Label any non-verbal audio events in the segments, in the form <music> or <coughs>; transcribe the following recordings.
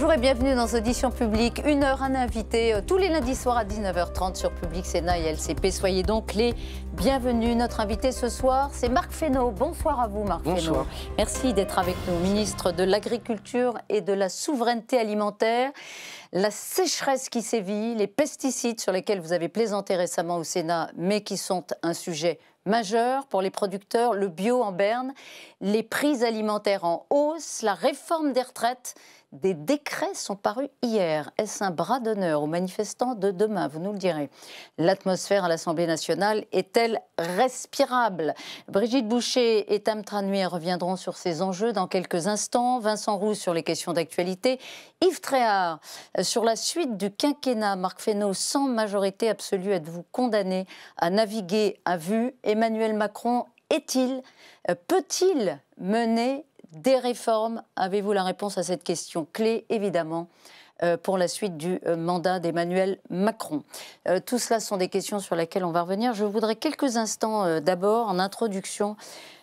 Bonjour et bienvenue dans Audition Publique. Une heure, un invité euh, tous les lundis soirs à 19h30 sur Public Sénat et LCP. Soyez donc les bienvenus. Notre invité ce soir, c'est Marc Fesneau. Bonsoir à vous, Marc Bonsoir. Merci d'être avec nous, ministre de l'Agriculture et de la Souveraineté Alimentaire. La sécheresse qui sévit, les pesticides sur lesquels vous avez plaisanté récemment au Sénat, mais qui sont un sujet majeur pour les producteurs, le bio en berne, les prix alimentaires en hausse, la réforme des retraites des décrets sont parus hier. Est-ce un bras d'honneur aux manifestants de demain Vous nous le direz. L'atmosphère à l'Assemblée nationale est-elle respirable Brigitte Boucher et Tam Tranuet reviendront sur ces enjeux dans quelques instants. Vincent Roux sur les questions d'actualité. Yves Tréhard euh, sur la suite du quinquennat. Marc Fesneau, sans majorité absolue, êtes-vous condamné à naviguer à vue Emmanuel Macron est-il, euh, peut-il mener des réformes Avez-vous la réponse à cette question clé, évidemment euh, pour la suite du euh, mandat d'Emmanuel Macron. Euh, tout cela sont des questions sur lesquelles on va revenir. Je voudrais quelques instants d'abord, en introduction,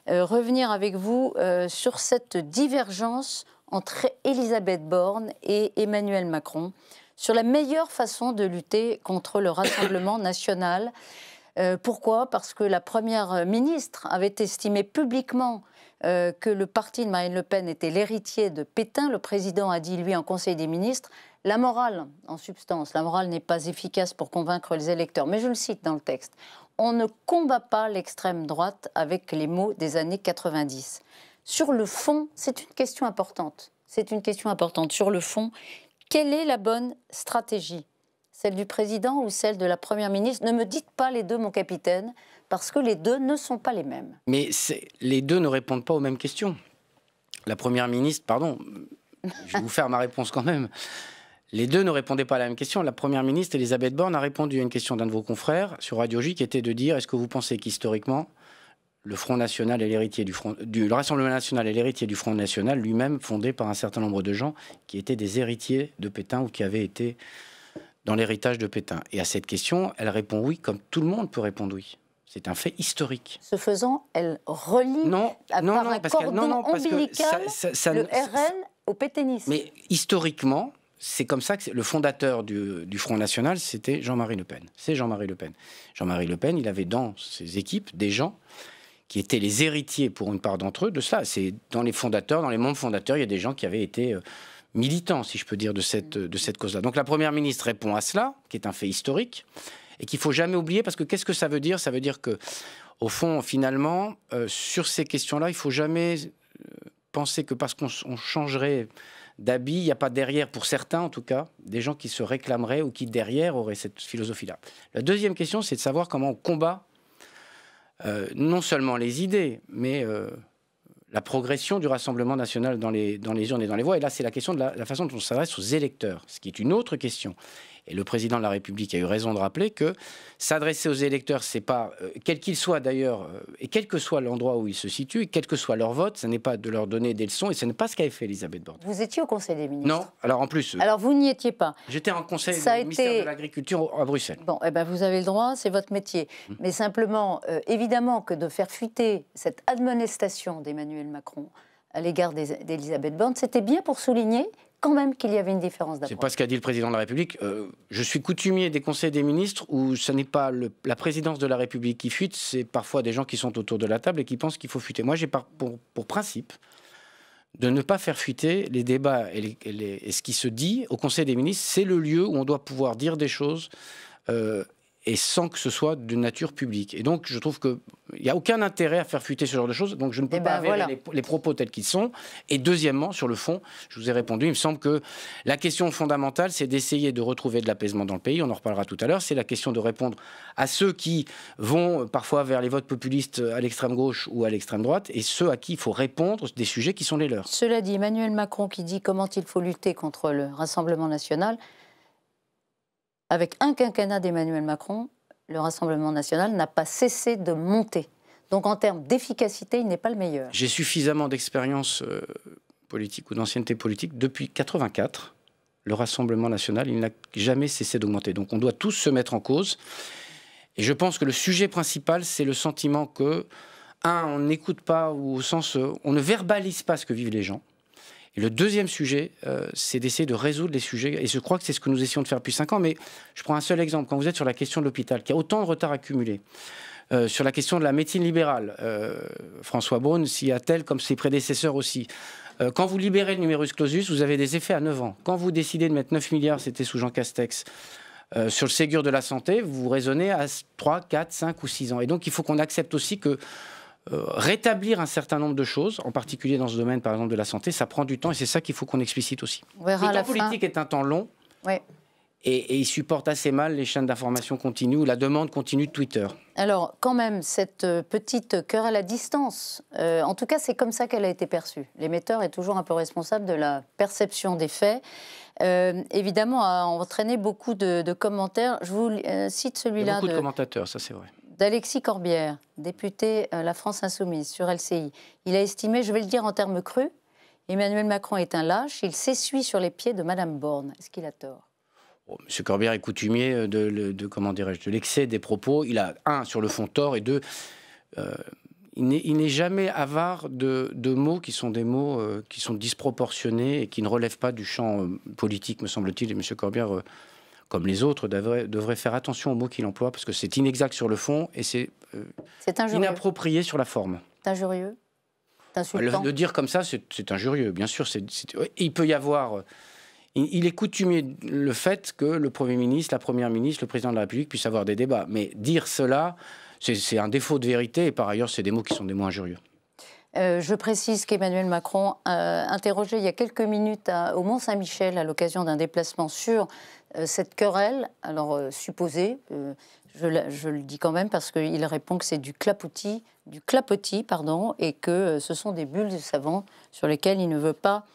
revenir avec vous sur cette divergence entre Elisabeth Borne et Emmanuel Macron sur la meilleure façon de lutter contre le Rassemblement national. pourquoi Parce que la Première ministre avait estimé publiquement euh, que le parti de Marine Le Pen était l'héritier de Pétain. Le président a dit, lui, en Conseil des ministres, la morale, en substance, la morale n'est pas efficace pour convaincre les électeurs. Mais je le cite dans le texte. On ne combat pas l'extrême droite avec les mots des années 90. Sur le fond, c'est une question importante. C'est une question importante. Sur le fond, quelle est la bonne stratégie Celle du président ou celle de la première ministre Ne me dites pas les deux, mon capitaine parce que les deux ne sont pas les mêmes. Mais les deux ne répondent pas aux mêmes questions. La Première ministre, pardon, je vais vous faire ma réponse quand même. Les deux ne répondaient pas à la même question. La Première ministre, Elisabeth Borne, a répondu à une question d'un de vos confrères sur Radio J qui était de dire est-ce que vous pensez qu'historiquement, le Front National est l'héritier du Front, du, le Rassemblement National est l'héritier du Front National, lui-même fondé par un certain nombre de gens qui étaient des héritiers de Pétain ou qui avaient été dans l'héritage de Pétain. Et à cette question, elle répond oui, comme tout le monde peut répondre oui. C'est un fait historique. Ce faisant, elle relie à, par un cordon non, le RN au pétainisme. Mais historiquement, c'est comme ça que le fondateur du, Front National, c'était Jean-Marie Le Pen. C'est Jean-Marie Le Pen. Jean-Marie Le Pen, il avait dans ses équipes des gens qui étaient les héritiers, pour une part d'entre eux, de ça. C'est dans les fondateurs, dans les membres fondateurs, il y a des gens qui avaient été euh, militants, si je peux dire, de cette, de cette cause-là. Donc la Première ministre répond à cela, qui est un fait historique et qu'il faut jamais oublier parce que qu'est-ce que ça veut dire Ça veut dire que, au fond, finalement, euh, sur ces questions-là, il faut jamais euh, penser que parce qu'on changerait d'habit, il n'y a pas derrière, pour certains en tout cas, des gens qui se réclameraient ou qui derrière auraient cette philosophie-là. La deuxième question, c'est de savoir comment on combat euh, non seulement les idées, mais la progression du Rassemblement national dans les, dans les urnes et dans les voix. Et là, c'est la question de la, la façon dont on s'adresse aux électeurs, ce qui est une autre question. Et le président de la République a eu raison de rappeler que s'adresser aux électeurs, c'est pas, euh, quel qu'il soit d'ailleurs, euh, et quel que soit l'endroit où ils se situent, et quel que soit leur vote, ce n'est pas de leur donner des leçons, et ce n'est pas ce qu'a fait Elisabeth Borne. Vous étiez au Conseil des ministres Non, alors en plus. Euh, alors vous n'y étiez pas J'étais en Conseil du ministère de l'Agriculture à Bruxelles. Bon, eh ben vous avez le droit, c'est votre métier. Mmh. Mais simplement, évidemment que de faire fuiter cette admonestation d'Emmanuel Macron à l'égard d'Elisabeth Borne, c'était bien pour souligner quand même qu'il y avait une différence d'approche. C'est pas ce qu'a dit le président de la République. Euh, je suis coutumier des conseils des ministres où ce n'est pas la présidence de la République qui fuite, c'est parfois des gens qui sont autour de la table et qui pensent qu'il faut fuiter. Moi, j'ai pour, pour, principe de ne pas faire fuiter les débats et, ce qui se dit au conseil des ministres. C'est le lieu où on doit pouvoir dire des choses. Euh, et sans que ce soit de nature publique. Et donc, je trouve qu'il n'y a aucun intérêt à faire fuiter ce genre de choses. Donc, je ne peux eh pas avoir ben, les, les, propos tels qu'ils sont. Et deuxièmement, sur le fond, je vous ai répondu, il me semble que la question fondamentale, c'est d'essayer de retrouver de l'apaisement dans le pays. On en reparlera tout à l'heure. C'est la question de répondre à ceux qui vont parfois vers les votes populistes à l'extrême gauche ou à l'extrême droite et ceux à qui il faut répondre des sujets qui sont les leurs. Cela dit, Emmanuel Macron qui dit comment il faut lutter contre le Rassemblement national, avec un quinquennat d'Emmanuel Macron, le Rassemblement national n'a pas cessé de monter. Donc en termes d'efficacité, il n'est pas le meilleur. J'ai suffisamment d'expérience euh, politique ou d'ancienneté politique depuis 84. Le Rassemblement national, il n'a jamais cessé d'augmenter. Donc on doit tous se mettre en cause. Et je pense que le sujet principal, c'est le sentiment que, un, on n'écoute pas, ou au sens, euh, on ne verbalise pas ce que vivent les gens le deuxième sujet, euh, c'est d'essayer de résoudre les sujets. Et je crois que c'est ce que nous essayons de faire depuis cinq ans. Mais je prends un seul exemple. Quand vous êtes sur la question de l'hôpital, qui a autant de retard accumulé, euh, sur la question de la médecine libérale, euh, François Braun s'y attelle comme ses prédécesseurs aussi. quand vous libérez le numerus clausus, vous avez des effets à 9 ans. Quand vous décidez de mettre 9 milliards, c'était sous Jean Castex, sur le Ségur de la santé, vous raisonnez à 3, 4, 5 ou 6 ans. Et donc il faut qu'on accepte aussi que euh, rétablir un certain nombre de choses, en particulier dans ce domaine, par exemple, de la santé, ça prend du temps et c'est ça qu'il faut qu'on explicite aussi. le temps la politique est un temps long. Et, il supporte assez mal les chaînes d'information continues, ou la demande continue de Twitter. Alors, quand même, cette euh, petite cœur à la distance, euh, en tout cas, c'est comme ça qu'elle a été perçue. L'émetteur est toujours un peu responsable de la perception des faits. Euh, évidemment, a entraîné beaucoup de, commentaires. Je vous cite celui-là. beaucoup de commentateurs, ça c'est vrai d'Alexis Corbière, député euh, La France Insoumise sur LCI. Il a estimé, je vais le dire en termes crus, Emmanuel Macron est un lâche, il s'essuie sur les pieds de Madame Borne. Est-ce qu'il a tort M. Oh, Monsieur Corbière est coutumier de, de l'excès des propos. Il a un sur le fond tort et deux, euh, il n'est jamais avare de, mots qui sont des mots euh, qui sont disproportionnés et qui ne relèvent pas du champ politique, me semble-t-il. Et Monsieur Corbière comme les autres, devraient, faire attention aux mots qu'il emploie, parce que c'est inexact sur le fond et c'est euh, inapproprié sur la forme. C'est injurieux le, dire comme ça, c'est injurieux, bien sûr. il peut y avoir... Euh, il, est coutumier le fait que le Premier ministre, la Première ministre, le Président de la République puissent avoir des débats. Mais dire cela, c'est un défaut de vérité, et par ailleurs, c'est des mots qui sont des mots injurieux. Euh, je précise qu'Emmanuel Macron, a euh, interrogé il y a quelques minutes au Mont-Saint-Michel à l'occasion d'un déplacement sur euh, cette querelle, alors supposée, je, je, le dis quand même parce qu'il répond que c'est du clapotis, du clapotis, pardon, et que ce sont des bulles de savon sur lesquelles il ne veut pas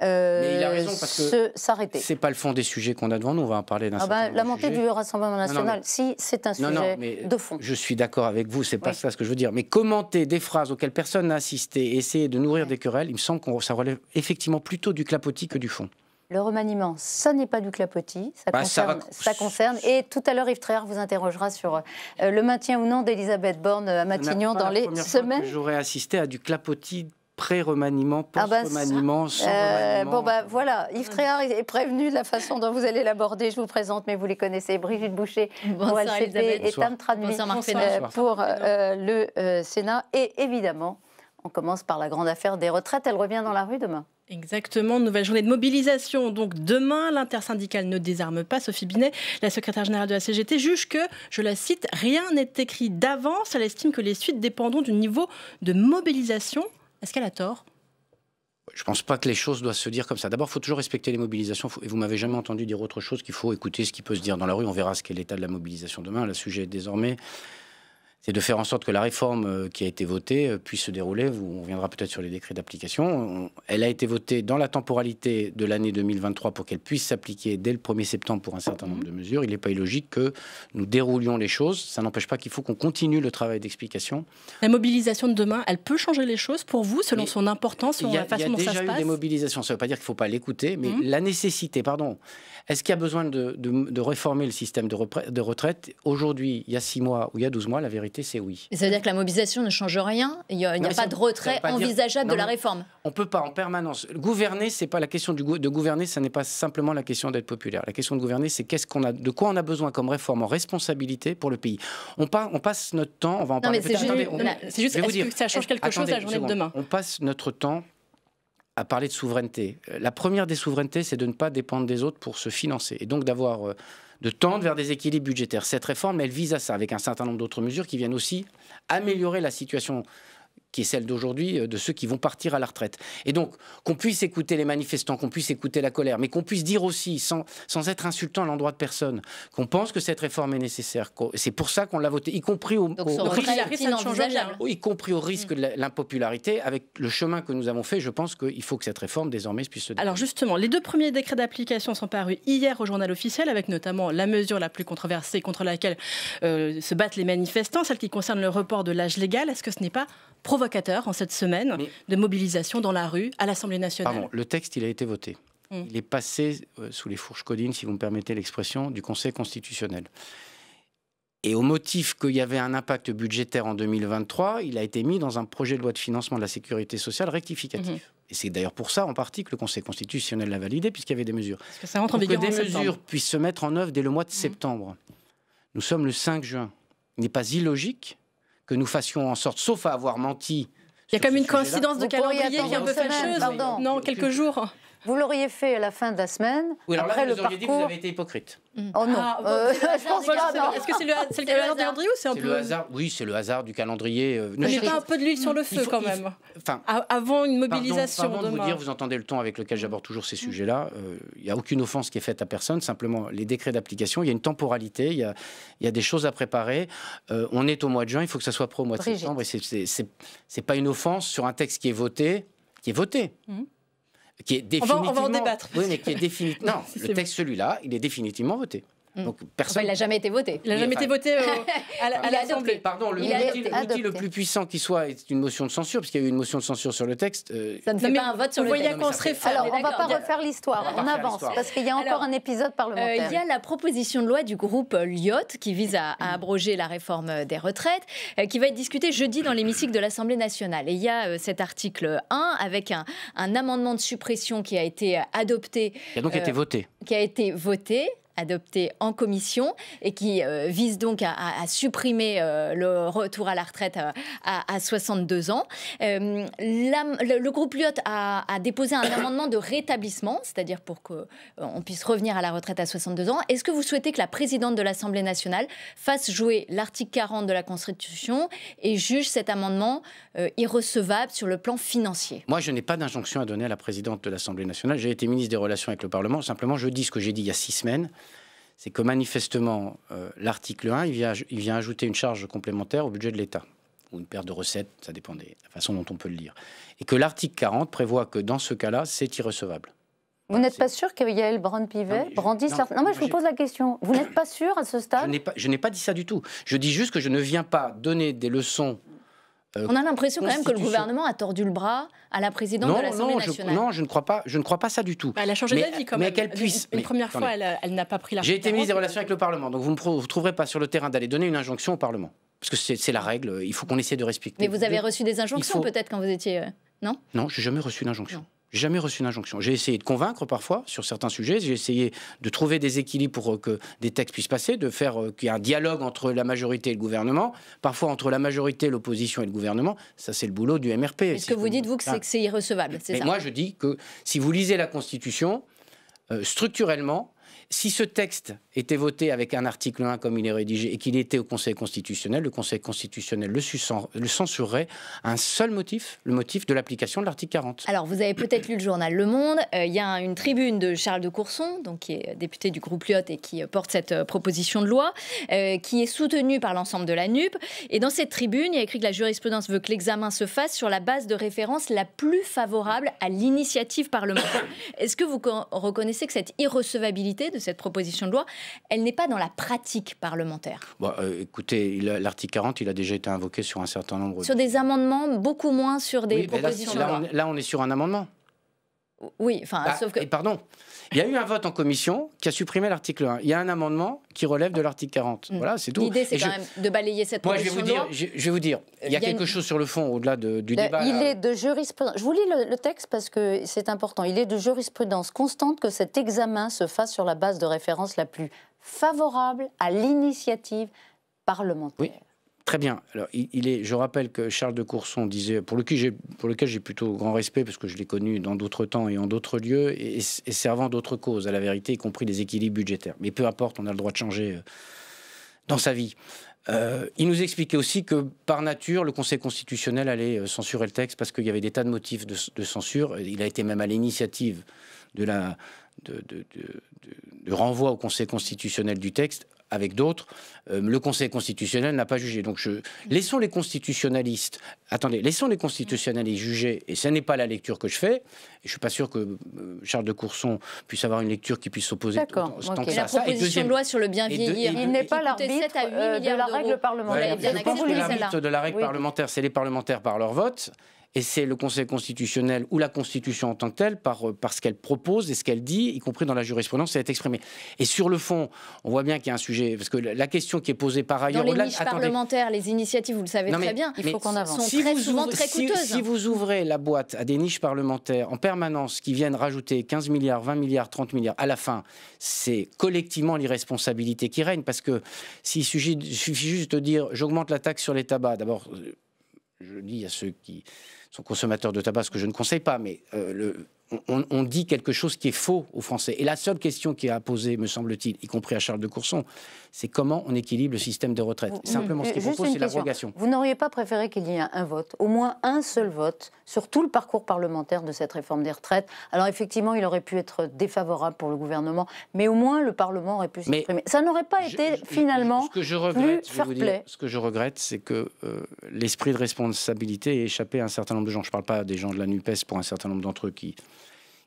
mais il a euh, raison parce que s'arrêter. C'est pas le fond des sujets qu'on a devant nous. On va en parler d'un ah bah, La montée du Rassemblement national, si c'est un sujet non, mais de fond. Je suis d'accord avec vous. C'est pas ça ce que je veux dire. Mais commenter des phrases auxquelles personne n'a assisté, et essayer de nourrir des querelles, il me semble que ça relève effectivement plutôt du clapotis que du fond. Le remaniement, ça n'est pas du clapotis, ça, bah, concerne, ça, concerne. Et tout à l'heure, Yves Tréard vous interrogera sur euh, le maintien ou non d'Elisabeth Borne à Matignon dans les semaines. J'aurais assisté à du clapotis pré-remaniement, ah bah post-remaniement, euh, Bon ben voilà, Yves Tréhard est prévenu de la façon dont vous allez l'aborder. Je vous présente, mais vous les connaissez, Brigitte Boucher, pour LCP et Tam pour euh, euh, le Sénat. Et évidemment, on commence par la grande affaire des retraites. Elle revient dans la rue demain. Exactement, nouvelle journée de mobilisation. Donc demain, l'intersyndicale ne désarme pas. Sophie Binet, la secrétaire générale de la CGT, juge que, je la cite, rien n'est écrit d'avance. Elle estime que les suites dépendront du niveau de mobilisation est-ce qu'elle a tort je ne pense pas que les choses doivent se dire comme ça. D'abord, il faut toujours respecter les mobilisations. Et vous m'avez jamais entendu dire autre chose qu'il faut écouter ce qui peut se dire dans la rue. On verra ce qu'est l'état de la mobilisation demain. Le sujet est désormais c'est de faire en sorte que la réforme euh, qui a été votée euh, puisse se dérouler. On reviendra peut-être sur les décrets d'application. Elle a été votée dans la temporalité de l'année 2023 pour qu'elle puisse s'appliquer dès le 1er septembre pour un certain nombre de mhm. mesures. Il n'est pas illogique que nous déroulions les choses. Ça n'empêche pas qu'il faut qu'on continue le travail d'explication. La mobilisation de demain, elle peut changer les choses pour vous selon son importance, Il y a déjà eu des mobilisations. Ça ne veut pas dire qu'il ne faut pas l'écouter, mais mhm. la nécessité, pardon, est-ce qu'il y a besoin de, réformer le système de, de retraite Aujourd'hui, il y a 6 mois ou il y a 12 mois, la vérité, c'est oui. ça veut dire que la mobilisation ne change rien Il n'y a, pas de retrait envisageable de la réforme On ne peut pas en permanence. Gouverner, c'est pas la question de gouverner, ça n'est pas simplement la question d'être populaire. La question de gouverner, c'est qu'est-ce qu'on a, de quoi on a besoin comme réforme en responsabilité pour le pays. On, on passe notre temps, on va en non, mais C'est juste, est-ce que ça change quelque chose la journée de demain On passe notre temps à parler de souveraineté. Euh, la première des souverainetés, c'est de ne pas dépendre des autres pour se financer et donc d'avoir euh, de tendre vers des équilibres budgétaires. Cette réforme, elle vise à ça, avec un certain nombre d'autres mesures qui viennent aussi améliorer la situation qui est celle d'aujourd'hui, euh, de ceux qui vont partir à la retraite. Et donc, qu'on puisse écouter les manifestants, qu'on puisse écouter la colère, mais qu'on puisse dire aussi, sans, sans être insultant à l'endroit de personne, qu'on pense que cette réforme est nécessaire. C'est pour ça qu'on l'a votée, y compris au, risque, y compris au risque mm. de l'impopularité. Avec le chemin que nous avons fait, je pense qu'il faut que cette réforme, désormais, puisse se dérouler. Alors, justement, les deux premiers décrets d'application sont parus hier au journal officiel, avec notamment la mesure la plus controversée contre laquelle euh, se battent les manifestants, celle qui concerne le report de l'âge légal. Est-ce que ce n'est pas provocateur en cette semaine de mobilisation dans la rue à l'Assemblée nationale. le texte, il a été voté. Hmm. Il est passé euh, sous les fourches codines, si vous me permettez l'expression, du Conseil constitutionnel. Et au motif qu'il y avait un impact budgétaire en 2023, il a été mis dans un projet de loi de financement de la sécurité sociale rectificatif. Mhm. Et c'est d'ailleurs pour ça, en partie, que le Conseil constitutionnel l'a validé, puisqu'il y avait des mesures. Parce que ça rentre en vigueur que des mesures puissent se mettre en œuvre dès le mois de mhm. septembre. Nous sommes le 5 juin. Il n'est pas illogique que nous fassions en sorte, sauf à avoir menti. Il y a quand même une coïncidence de calendrier qui est un peu fâcheuse. Non, quelques jours. Vous l'auriez fait à la fin de la semaine. Oui, alors après vous le dit que vous avez été hypocrite. Oh non, ah, euh, <laughs> je pense Est-ce que c'est le, calendrier ou c'est un peu. hasard, oui, c'est le hasard du calendrier. Euh, pas un peu de l'huile sur le feu quand même. Enfin, avant une mobilisation. de vous dire, vous entendez le ton avec lequel j'aborde toujours ces mm. sujets-là. Il euh, y n'y a aucune offense qui est faite à personne. Simplement, les décrets d'application, il y a une temporalité, il y a, des choses à préparer. Euh, on est au mois de juin, il faut que ça soit prêt au mois de septembre. Et c'est pas une offense sur un texte qui est voté, qui est voté. Mm qui est définitivement. On va, en débattre. Oui, mais qui est <laughs> définitivement. non, le texte, celui-là, il est définitivement voté. Mm. il n'a jamais été voté. Il n'a jamais été voté euh, <laughs> à, l'Assemblée. Pardon, le outil, le plus puissant qui soit est une motion de censure, puisqu'il y a eu une motion de censure sur le texte. Euh, ça ne fait pas un vote sur le texte. qu'on se Alors, ah, on ne va pas refaire l'histoire. On, avance, parce qu'il y a encore un épisode parlementaire. Euh, il y a la proposition de loi du groupe Lyot, qui vise à, abroger la réforme des retraites, qui va être discutée jeudi dans l'hémicycle de l'Assemblée nationale. Et il y a cet article 1 avec un, un, amendement de suppression qui a été adopté. Qui a donc été voté. Qui a été voté adopté en commission et qui euh, vise donc à, supprimer euh, le retour à la retraite euh, à, 62 ans. le, groupe Lyot a, déposé un amendement de rétablissement, c'est-à-dire pour qu'on on puisse revenir à la retraite à 62 ans. Est-ce que vous souhaitez que la présidente de l'Assemblée nationale fasse jouer l'article 40 de la Constitution et juge cet amendement irrecevable sur le plan financier Moi, je n'ai pas d'injonction à donner à la présidente de l'Assemblée nationale. J'ai été ministre des Relations avec le Parlement. Simplement, je dis ce que j'ai dit il y a six semaines c'est que manifestement, euh, l'article 1, il vient, ajouter une charge complémentaire au budget de l'État, ou une perte de recettes, ça dépend de la façon dont on peut le lire. Et que l'article 40 prévoit que dans ce cas-là, c'est irrecevable. Vous n'êtes pas sûr que Yael Brand-Pivet brandisse Non, non mais je vous pose la question. Vous n'êtes pas sûr à ce stade Je n'ai pas, pas, dit ça du tout. Je dis juste que je ne viens pas donner des leçons euh, on a l'impression quand même que le gouvernement a tordu le bras à la présidente de l'Assemblée non, nationale. Je, non, je ne crois pas. Je ne crois pas ça du tout. Bah, elle a changé d'avis quand même. Mais qu'elle puisse. Une, première fois, elle, n'a pas pris la. J'ai été mis des relations avec le Parlement, donc vous ne me trouverez pas sur le terrain d'aller donner une injonction au Parlement, parce que c'est la règle. Il faut qu'on essaie de respecter. Mais vous avez reçu des injonctions peut-être quand vous étiez. Euh, non Non, n'ai jamais reçu d'injonction. J'ai jamais reçu une injonction. J'ai essayé de convaincre parfois sur certains sujets. J'ai essayé de trouver des équilibres pour euh, que des textes puissent passer, de faire euh, qu'il y ait un dialogue entre la majorité et le gouvernement, parfois entre la majorité, l'opposition et le gouvernement. Ça, c'est le boulot du MRP. Est-ce que vous dites, vous, que c'est irrecevable Mais Moi, je dis que si vous lisez la Constitution, euh, structurellement, si ce texte était voté avec un article 1 comme il est rédigé et qu'il était au Conseil constitutionnel, le Conseil constitutionnel le, censurerait à un seul motif, le motif de l'application de l'article 40. Alors, vous avez peut-être lu le journal Le Monde. Euh, il y a une tribune de Charles de Courson, donc, qui est député du groupe Lyotte et qui euh, porte cette euh, proposition de loi, qui est soutenue par l'ensemble de la NUP. Et dans cette tribune, il y a écrit que la jurisprudence veut que l'examen se fasse sur la base de référence la plus favorable à l'initiative parlementaire. Est-ce que vous reconnaissez que cette irrecevabilité de cette proposition de loi, elle n'est pas dans la pratique parlementaire. Euh, écoutez, l'article 40, il a déjà été invoqué sur un certain nombre. de... Sur des amendements, beaucoup moins sur des propositions de loi. Là, on est sur un amendement. Oui, enfin, bah, sauf que. Et pardon, il y a eu un vote en commission qui a supprimé l'article 1. Il y a un amendement qui relève de l'article 40. Mm. Voilà, c'est tout. L'idée, c'est quand même de balayer cette Moi, je vais vous dire, je, vous il y a, quelque chose sur le fond au-delà du ben, débat. Il euh. est de jurisprudence. Je vous lis le, le texte parce que c'est important. Il est de jurisprudence constante que cet examen se fasse sur la base de référence la plus favorable à l'initiative parlementaire. Oui. Très bien. Alors, je rappelle que Charles de Courson disait, pour, lequel j'ai plutôt grand respect, parce que je l'ai connu dans d'autres temps et en d'autres lieux, et, servant d'autres causes, à la vérité, y compris des équilibres budgétaires. Mais peu importe, on a le droit de changer euh, dans sa vie. Euh, il nous expliquait aussi que par nature, le Conseil constitutionnel allait euh, censurer le texte parce qu'il y avait des tas de motifs de, censure. Il a été même à l'initiative de la de, renvoi au Conseil constitutionnel du texte avec d'autres, euh, le Conseil constitutionnel n'a pas jugé. Donc, je... laissons les constitutionnalistes, attendez, laissons les constitutionnalistes juger, et ce n'est pas la lecture que je fais. Je ne suis pas sûr que euh, Charles de Courson puisse avoir une lecture qui puisse s'opposer tant que ça. La proposition de loi sur le bien vieillir, il n'est pas l'arbitre euh, de la règle parlementaire. je pense que l'arbitre de la règle parlementaire, c'est les parlementaires par leur vote et c'est le Conseil constitutionnel ou la Constitution en tant que telle, par, euh, parce ce qu'elle propose et ce qu'elle dit, y compris dans la jurisprudence, elle est exprimée. Et sur le fond, on voit bien qu'il y a un sujet, parce que la question qui est posée par ailleurs... Dans les niches parlementaires, les initiatives, vous le savez très bien, il faut qu'on avance. Sont si très souvent très coûteuses. Si, vous ouvrez la boîte à des niches parlementaires en permanence qui viennent rajouter 15 milliards, 20 milliards, 30 milliards, à la fin, c'est collectivement l'irresponsabilité qui règne, parce que s'il suffit juste de dire j'augmente la taxe sur les tabacs, d'abord, euh, je dis à ceux qui Consommateur consommateurs de tabac, ce que je ne conseille pas, mais euh, le, on, dit quelque chose qui est faux aux Français. Et la seule question qui a à poser, me semble-t-il, y compris à Charles de Courson, c'est comment on équilibre le système de retraite. Simplement, ce qu'il propose, c'est l'abrogation. Vous n'auriez pas préféré qu'il y ait un vote, au moins un seul vote, sur tout le parcours parlementaire de cette réforme des retraites Alors, effectivement, il aurait pu être défavorable pour le gouvernement, mais au moins le Parlement aurait pu s'exprimer. Ça n'aurait pas été, finalement, ce que je regrette, ce que je regrette, c'est que euh, l'esprit de responsabilité ait échappé à un certain nombre de gens. Je ne parle pas des gens de la NUPES pour un certain nombre d'entre eux qui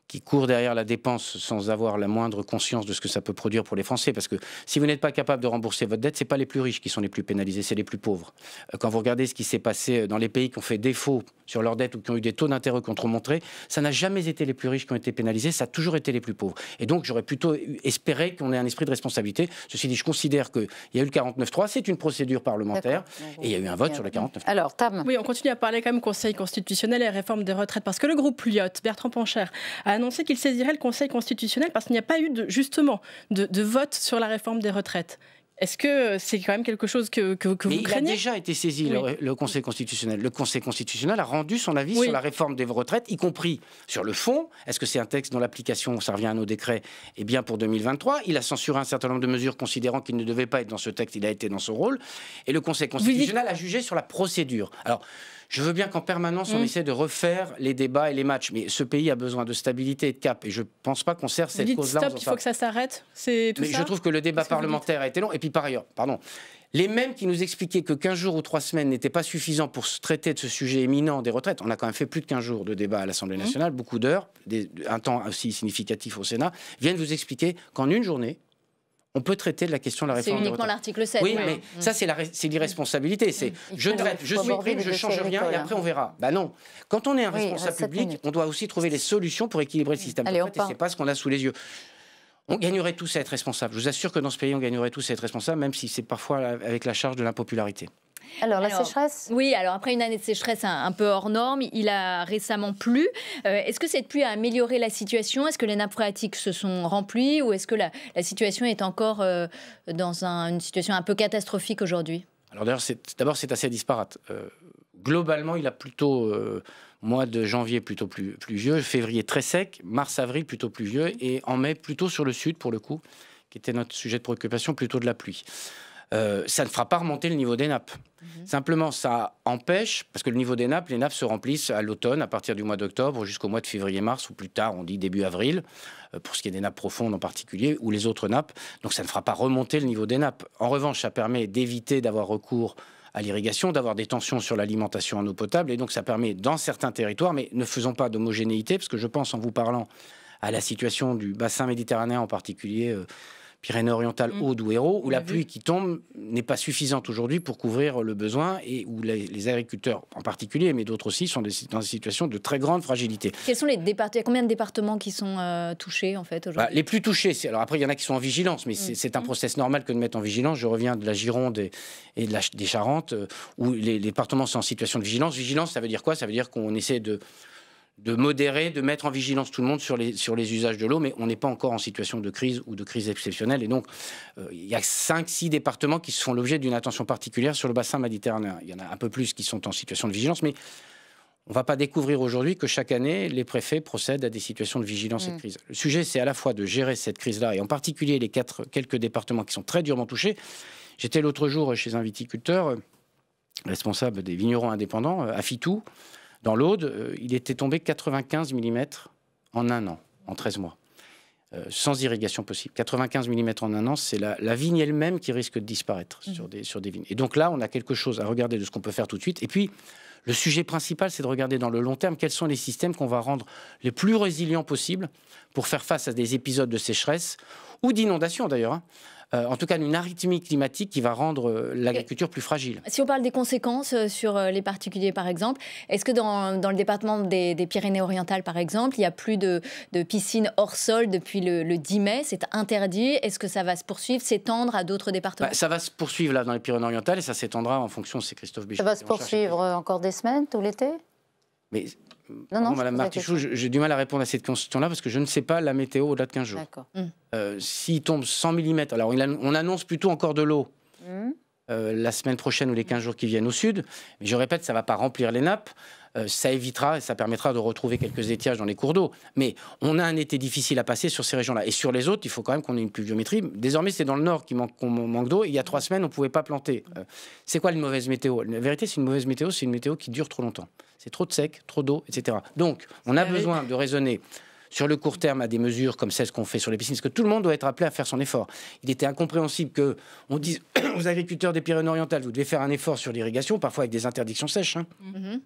qui courent derrière la dépense sans avoir la moindre conscience de ce que ça peut produire pour les Français. Parce que si vous n'êtes pas capable de rembourser votre dette, ce n'est pas les plus riches qui sont les plus pénalisés, c'est les plus pauvres. Euh, quand vous regardez ce qui s'est passé euh, dans les pays qui ont fait défaut sur leur dette ou qui ont eu des taux d'intérêt contre montrés, ça n'a jamais été les plus riches qui ont été pénalisés, ça a toujours été les plus pauvres. Et donc j'aurais plutôt espéré qu'on ait un esprit de responsabilité. Ceci dit, je considère qu'il y a eu le 49.3, c'est une procédure parlementaire, et il y a eu un vote sur le 49 Alors, Tam. Oui, on continue à parler quand même Conseil constitutionnel et réforme des retraites, parce que le groupe Lyotte, Bertrand Pancher, a annoncé qu'il saisirait le Conseil constitutionnel parce qu'il n'y a pas eu de, justement de, vote sur la réforme des retraites. Est-ce que euh, c'est quand même quelque chose que, vous craignez Il a déjà été saisi, le, Conseil constitutionnel. Le Conseil constitutionnel a rendu son avis sur la réforme des retraites, y compris sur le fond. Est-ce que c'est un texte dont l'application, ça revient à nos décrets, eh bien pour 2023 Il a censuré un certain nombre de mesures, considérant qu'il ne devait pas être dans ce texte, il a été dans son rôle. Et le Conseil constitutionnel a jugé sur la procédure. Alors, je veux bien qu'en permanence, on mm. essaie de refaire les débats et les matchs. Mais ce pays a besoin de stabilité et de cap. Et je ne pense pas qu'on sert cette cause-là. il faut que ça s'arrête. je trouve que le débat parlementaire a été long. Et puis par ailleurs, pardon, les mêmes qui nous expliquaient que 15 jours ou 3 semaines n'étaient pas suffisants pour se traiter de ce sujet éminent des retraites, on a quand même fait plus de 15 jours de débat à l'Assemblée mm. nationale, beaucoup d'heures, un temps aussi significatif au Sénat, viennent vous expliquer qu'en une journée, on peut traiter de la question de la réforme. C'est uniquement l'article 7. Oui, mais ça, c'est l'irresponsabilité. Mm. C'est mm. je traite, je supprime, je change rien et après on verra. Bah non. Quand on est un responsable public, on doit aussi trouver les solutions pour équilibrer le système. Allez, de c'est pas ce qu'on a sous les yeux. On gagnerait tous à être responsable. Je vous assure que dans ce pays, on gagnerait tous à être responsable, même si c'est parfois avec la charge de l'impopularité. Alors, la sécheresse Oui, alors après une année de sécheresse un, peu hors norme, il a récemment plu. Euh, est-ce que cette pluie a amélioré la situation Est-ce que les nappes phréatiques se sont remplies ou est-ce que la, situation est encore euh, dans une situation un peu catastrophique aujourd'hui Alors d'ailleurs, d'abord c'est assez disparate. Euh, globalement, il a plutôt mois de janvier plutôt plus, pluvieux, février très sec, mars-avril plutôt pluvieux, et en mai plutôt sur le sud pour le coup, qui était notre sujet de préoccupation, plutôt de la pluie. Euh, ça ne fera pas remonter le niveau des nappes. Mhm. Simplement, ça empêche, parce que le niveau des nappes, les nappes se remplissent à l'automne, à partir du mois d'octobre jusqu'au mois de février-mars, ou plus tard, on dit début avril, euh, pour ce qui est des nappes profondes en particulier, ou les autres nappes. Donc ça ne fera pas remonter le niveau des nappes. En revanche, ça permet d'éviter d'avoir recours à l'irrigation, d'avoir des tensions sur l'alimentation en eau potable, et donc ça permet dans certains territoires, mais ne faisons pas d'homogénéité, parce que je pense en vous parlant à la situation du bassin méditerranéen en particulier. Euh, Pyrénées-Orientales, mmh. Aude ou Hérault, où la mm-hmm. pluie qui tombe n'est pas suffisante aujourd'hui pour couvrir le besoin et où les, agriculteurs en particulier, mais d'autres aussi, sont dans des situations de très grande fragilité. Quels sont les départements Combien de départements qui sont euh, touchés en fait aujourd'hui bah, Les plus touchés, c'est alors après il y en a qui sont en vigilance, mais c'est mm. un mm. process normal que de mettre en vigilance. Je reviens de la Gironde et, de la, des Charentes, euh, où les départements sont en situation de vigilance. Vigilance, ça veut dire quoi Ça veut dire qu'on essaie de de modérer, de mettre en vigilance tout le monde sur les, sur les usages de l'eau, mais on n'est pas encore en situation de crise ou de crise exceptionnelle. Et donc, euh, il y a 5-6 départements qui font l'objet d'une attention particulière sur le bassin méditerranéen. Il y en a un peu plus qui sont en situation de vigilance, mais on ne va pas découvrir aujourd'hui que chaque année, les préfets procèdent à des situations de vigilance et de mm. crise. Le sujet, c'est à la fois de gérer cette crise-là, et en particulier les quatre, quelques départements qui sont très durement touchés. J'étais l'autre jour chez un viticulteur, euh, responsable des vignerons indépendants, euh, à Fitou, dans l'Aude, euh, il était tombé 95 mm en un an, en 13 mois. Euh, sans irrigation possible. 95 mm en un an, c'est la, vigne elle-même qui risque de disparaître mmh. sur, des, sur des vignes. Et donc là, on a quelque chose à regarder de ce qu'on peut faire tout de suite. Et puis, le sujet principal, c'est de regarder dans le long terme quels sont les systèmes qu'on va rendre les plus résilients possibles pour faire face à des épisodes de sécheresse ou d'inondation d'ailleurs, hein. Euh, en tout cas une arythmie climatique qui va rendre euh, l'agriculture plus fragile. Si on parle des conséquences euh, sur les particuliers, par exemple, est-ce que dans, dans, le département des, Pyrénées-Orientales, par exemple, il n'y a plus de, de piscines hors sol depuis le, 10 mai C'est interdit. Est-ce que ça va se poursuivre, s'étendre à d'autres départements bah, Ça va se poursuivre là dans les Pyrénées-Orientales et ça s'étendra en fonction, c'est Christophe Béchard. Ça va se poursuivre encore des semaines, tout l'été mais non, non, Madame j'ai du mal à répondre à cette question-là parce que je ne sais pas la météo au-delà de 15 jours. Mmh. Euh, s'il tombe 100 mm, alors on annonce plutôt encore de l'eau mmh. euh, la semaine prochaine ou les 15 jours qui viennent au sud. je répète, ça ne va pas remplir les nappes. Euh, ça évitera et ça permettra de retrouver quelques étiages dans les cours d'eau. Mais on a un été difficile à passer sur ces régions-là. Et sur les autres, il faut quand même qu'on ait une pluviométrie. Désormais, c'est dans le nord qu'on manque, d'eau. Il y a trois semaines, on ne pouvait pas planter. c'est quoi une mauvaise météo La vérité, c'est une mauvaise météo, c'est une météo qui dure trop longtemps c'est trop de sec, trop d'eau, etc. Donc, on a eh besoin de raisonner sur le court terme à des mesures comme celles qu'on fait sur les piscines, parce que tout le monde doit être appelé à faire son effort. Il était incompréhensible que on dise <coughs> aux agriculteurs des Pyrénées-Orientales, vous devez faire un effort sur l'irrigation, parfois avec des interdictions sèches. Hein. Mm-hmm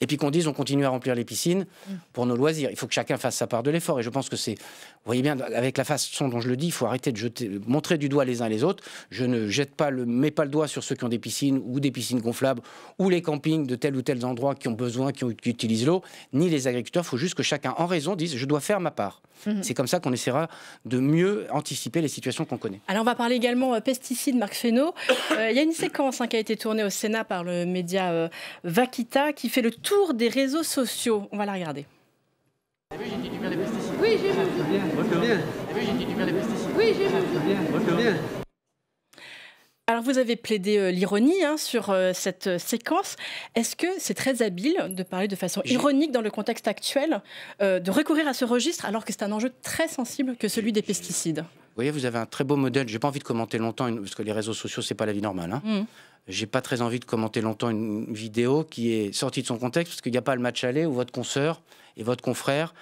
et puis qu'on dise on continue à remplir les piscines mm. pour nos loisirs. Il faut que chacun fasse sa part de l'effort. Et je pense que c'est, vous voyez bien, avec la façon dont je le dis, il faut arrêter de jeter, montrer du doigt les uns les autres. Je ne jette pas le, mets pas le doigt sur ceux qui ont des piscines ou des piscines gonflables ou les campings de tel ou tel endroit qui ont besoin, qui, utilisent l'eau, ni les agriculteurs. Il faut juste que chacun, en raison, dise je dois faire ma part. Mm-hmm. C'est comme ça qu'on essaiera de mieux anticiper les situations qu'on connaît. Alors on va parler également euh, pesticides, Marc Fesneau. Euh, il y a une séquence hein, qui a été tournée au Sénat par le média euh, Vaquita qui fait le tour tour des réseaux sociaux. On va la regarder. Alors vous avez plaidé euh, l'ironie hein, sur euh, cette euh, séquence. Est-ce que c'est très habile de parler de façon ironique dans le contexte actuel, de recourir à ce registre alors que c'est un enjeu très sensible que celui des pesticides vous voyez, vous avez un très beau modèle. J'ai pas envie de commenter longtemps parce que les réseaux sociaux, c'est pas la vie normale. Hein. Hmm j'ai pas très envie de commenter longtemps une vidéo qui est sortie de son contexte, parce qu'il n'y a pas le match aller où votre consoeur et votre confrère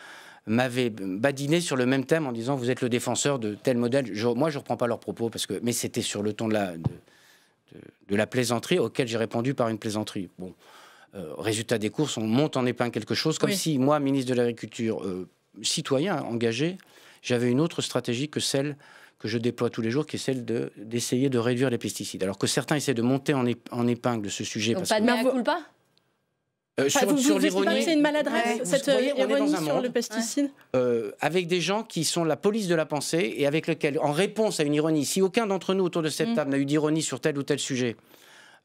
m'avaient badiné sur le même thème en disant vous êtes le défenseur de tel modèle. moi, je ne reprends pas leurs propos, parce que, mais c'était sur le ton de la, de, la plaisanterie auquel j'ai répondu par une plaisanterie. Bon, euh, résultat des courses, on monte en épingle quelque chose, comme si moi, ministre de l'Agriculture, euh, citoyen engagé, j'avais une autre stratégie que celle que je déploie tous les jours, qui est celle d'essayer de, réduire les pesticides. Alors que certains essaient de monter en, épingle ce sujet. pas de mea culpa bah, euh, sur, vous, que c'est une maladresse, cette ironie sur le pesticide euh, Avec des gens qui sont la police de la pensée et avec lesquels, en réponse à une ironie, si aucun d'entre nous autour de cette mm. table n'a eu d'ironie sur tel ou tel sujet,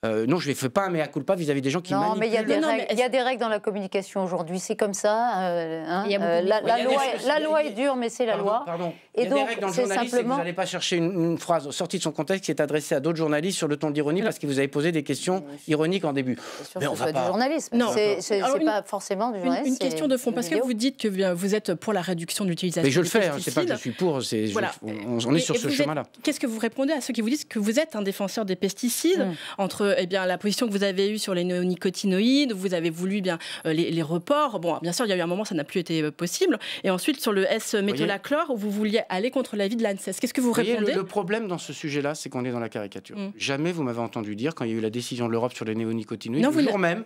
euh, non, je ne fais pas un mea culpa vis-à-vis des gens qui non, Mais il y, a des règles dans la communication aujourd'hui, c'est comme ça. Euh, hein, la, loi, est dure, mais c'est la loi. Pardon. Et donc, des simplement... vous n'allez pas chercher une, phrase sortie de son contexte qui est adressée à d'autres journalistes sur le ton d'ironie parce que vous avez posé des questions ironiques en début. Mais on va pas... Non, c'est pas forcément du Une, question de fond, parce que vous dites que euh, vous êtes pour la réduction de l'utilisation. Mais je le fais, hein, c'est pas que je suis pour, c'est voilà. on, est sur ce chemin-là. Qu'est-ce que vous répondez à ceux qui vous disent que vous êtes un défenseur des pesticides hum. entre et eh bien la position que vous avez eue sur les néonicotinoïdes, vous avez voulu eh bien euh, les, reports. Bon, bien sûr, il y a eu un moment, ça n'a plus été euh, possible. Et ensuite sur le s métholachlore où vous vouliez aller contre l'avis de l'ANSES. Qu'est-ce que vous répondez le, problème dans ce sujet-là, c'est qu'on est dans la caricature. Mm. Jamais vous m'avez entendu dire, quand il y a eu la décision de l'Europe sur les néonicotinoïdes, le jour même,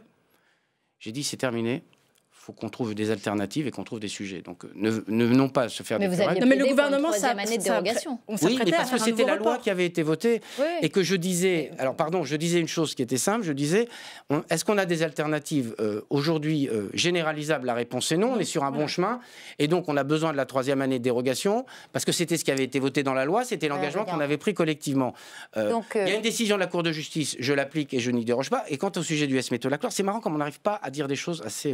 j'ai dit c'est terminé, faut qu'on trouve des alternatives et qu'on trouve des sujets. Donc euh, ne, venons pas se faire mais des vous mais le gouvernement, ça, année de dérogation. oui, parce que c'était la loi qui avait été votée et que je disais, alors pardon, je disais une chose qui était simple, je disais, est-ce qu'on a des alternatives euh, aujourd'hui euh, généralisables La réponse est non, on est sur un bon chemin et donc on a besoin de la troisième année de dérogation parce que c'était ce qui avait été voté dans la loi, c'était ah, l'engagement qu'on avait pris collectivement. donc, il y a une décision de la Cour de justice, je l'applique et je n'y déroge pas. Et quant au sujet du s lacloir c'est marrant comme on n'arrive pas à dire des choses assez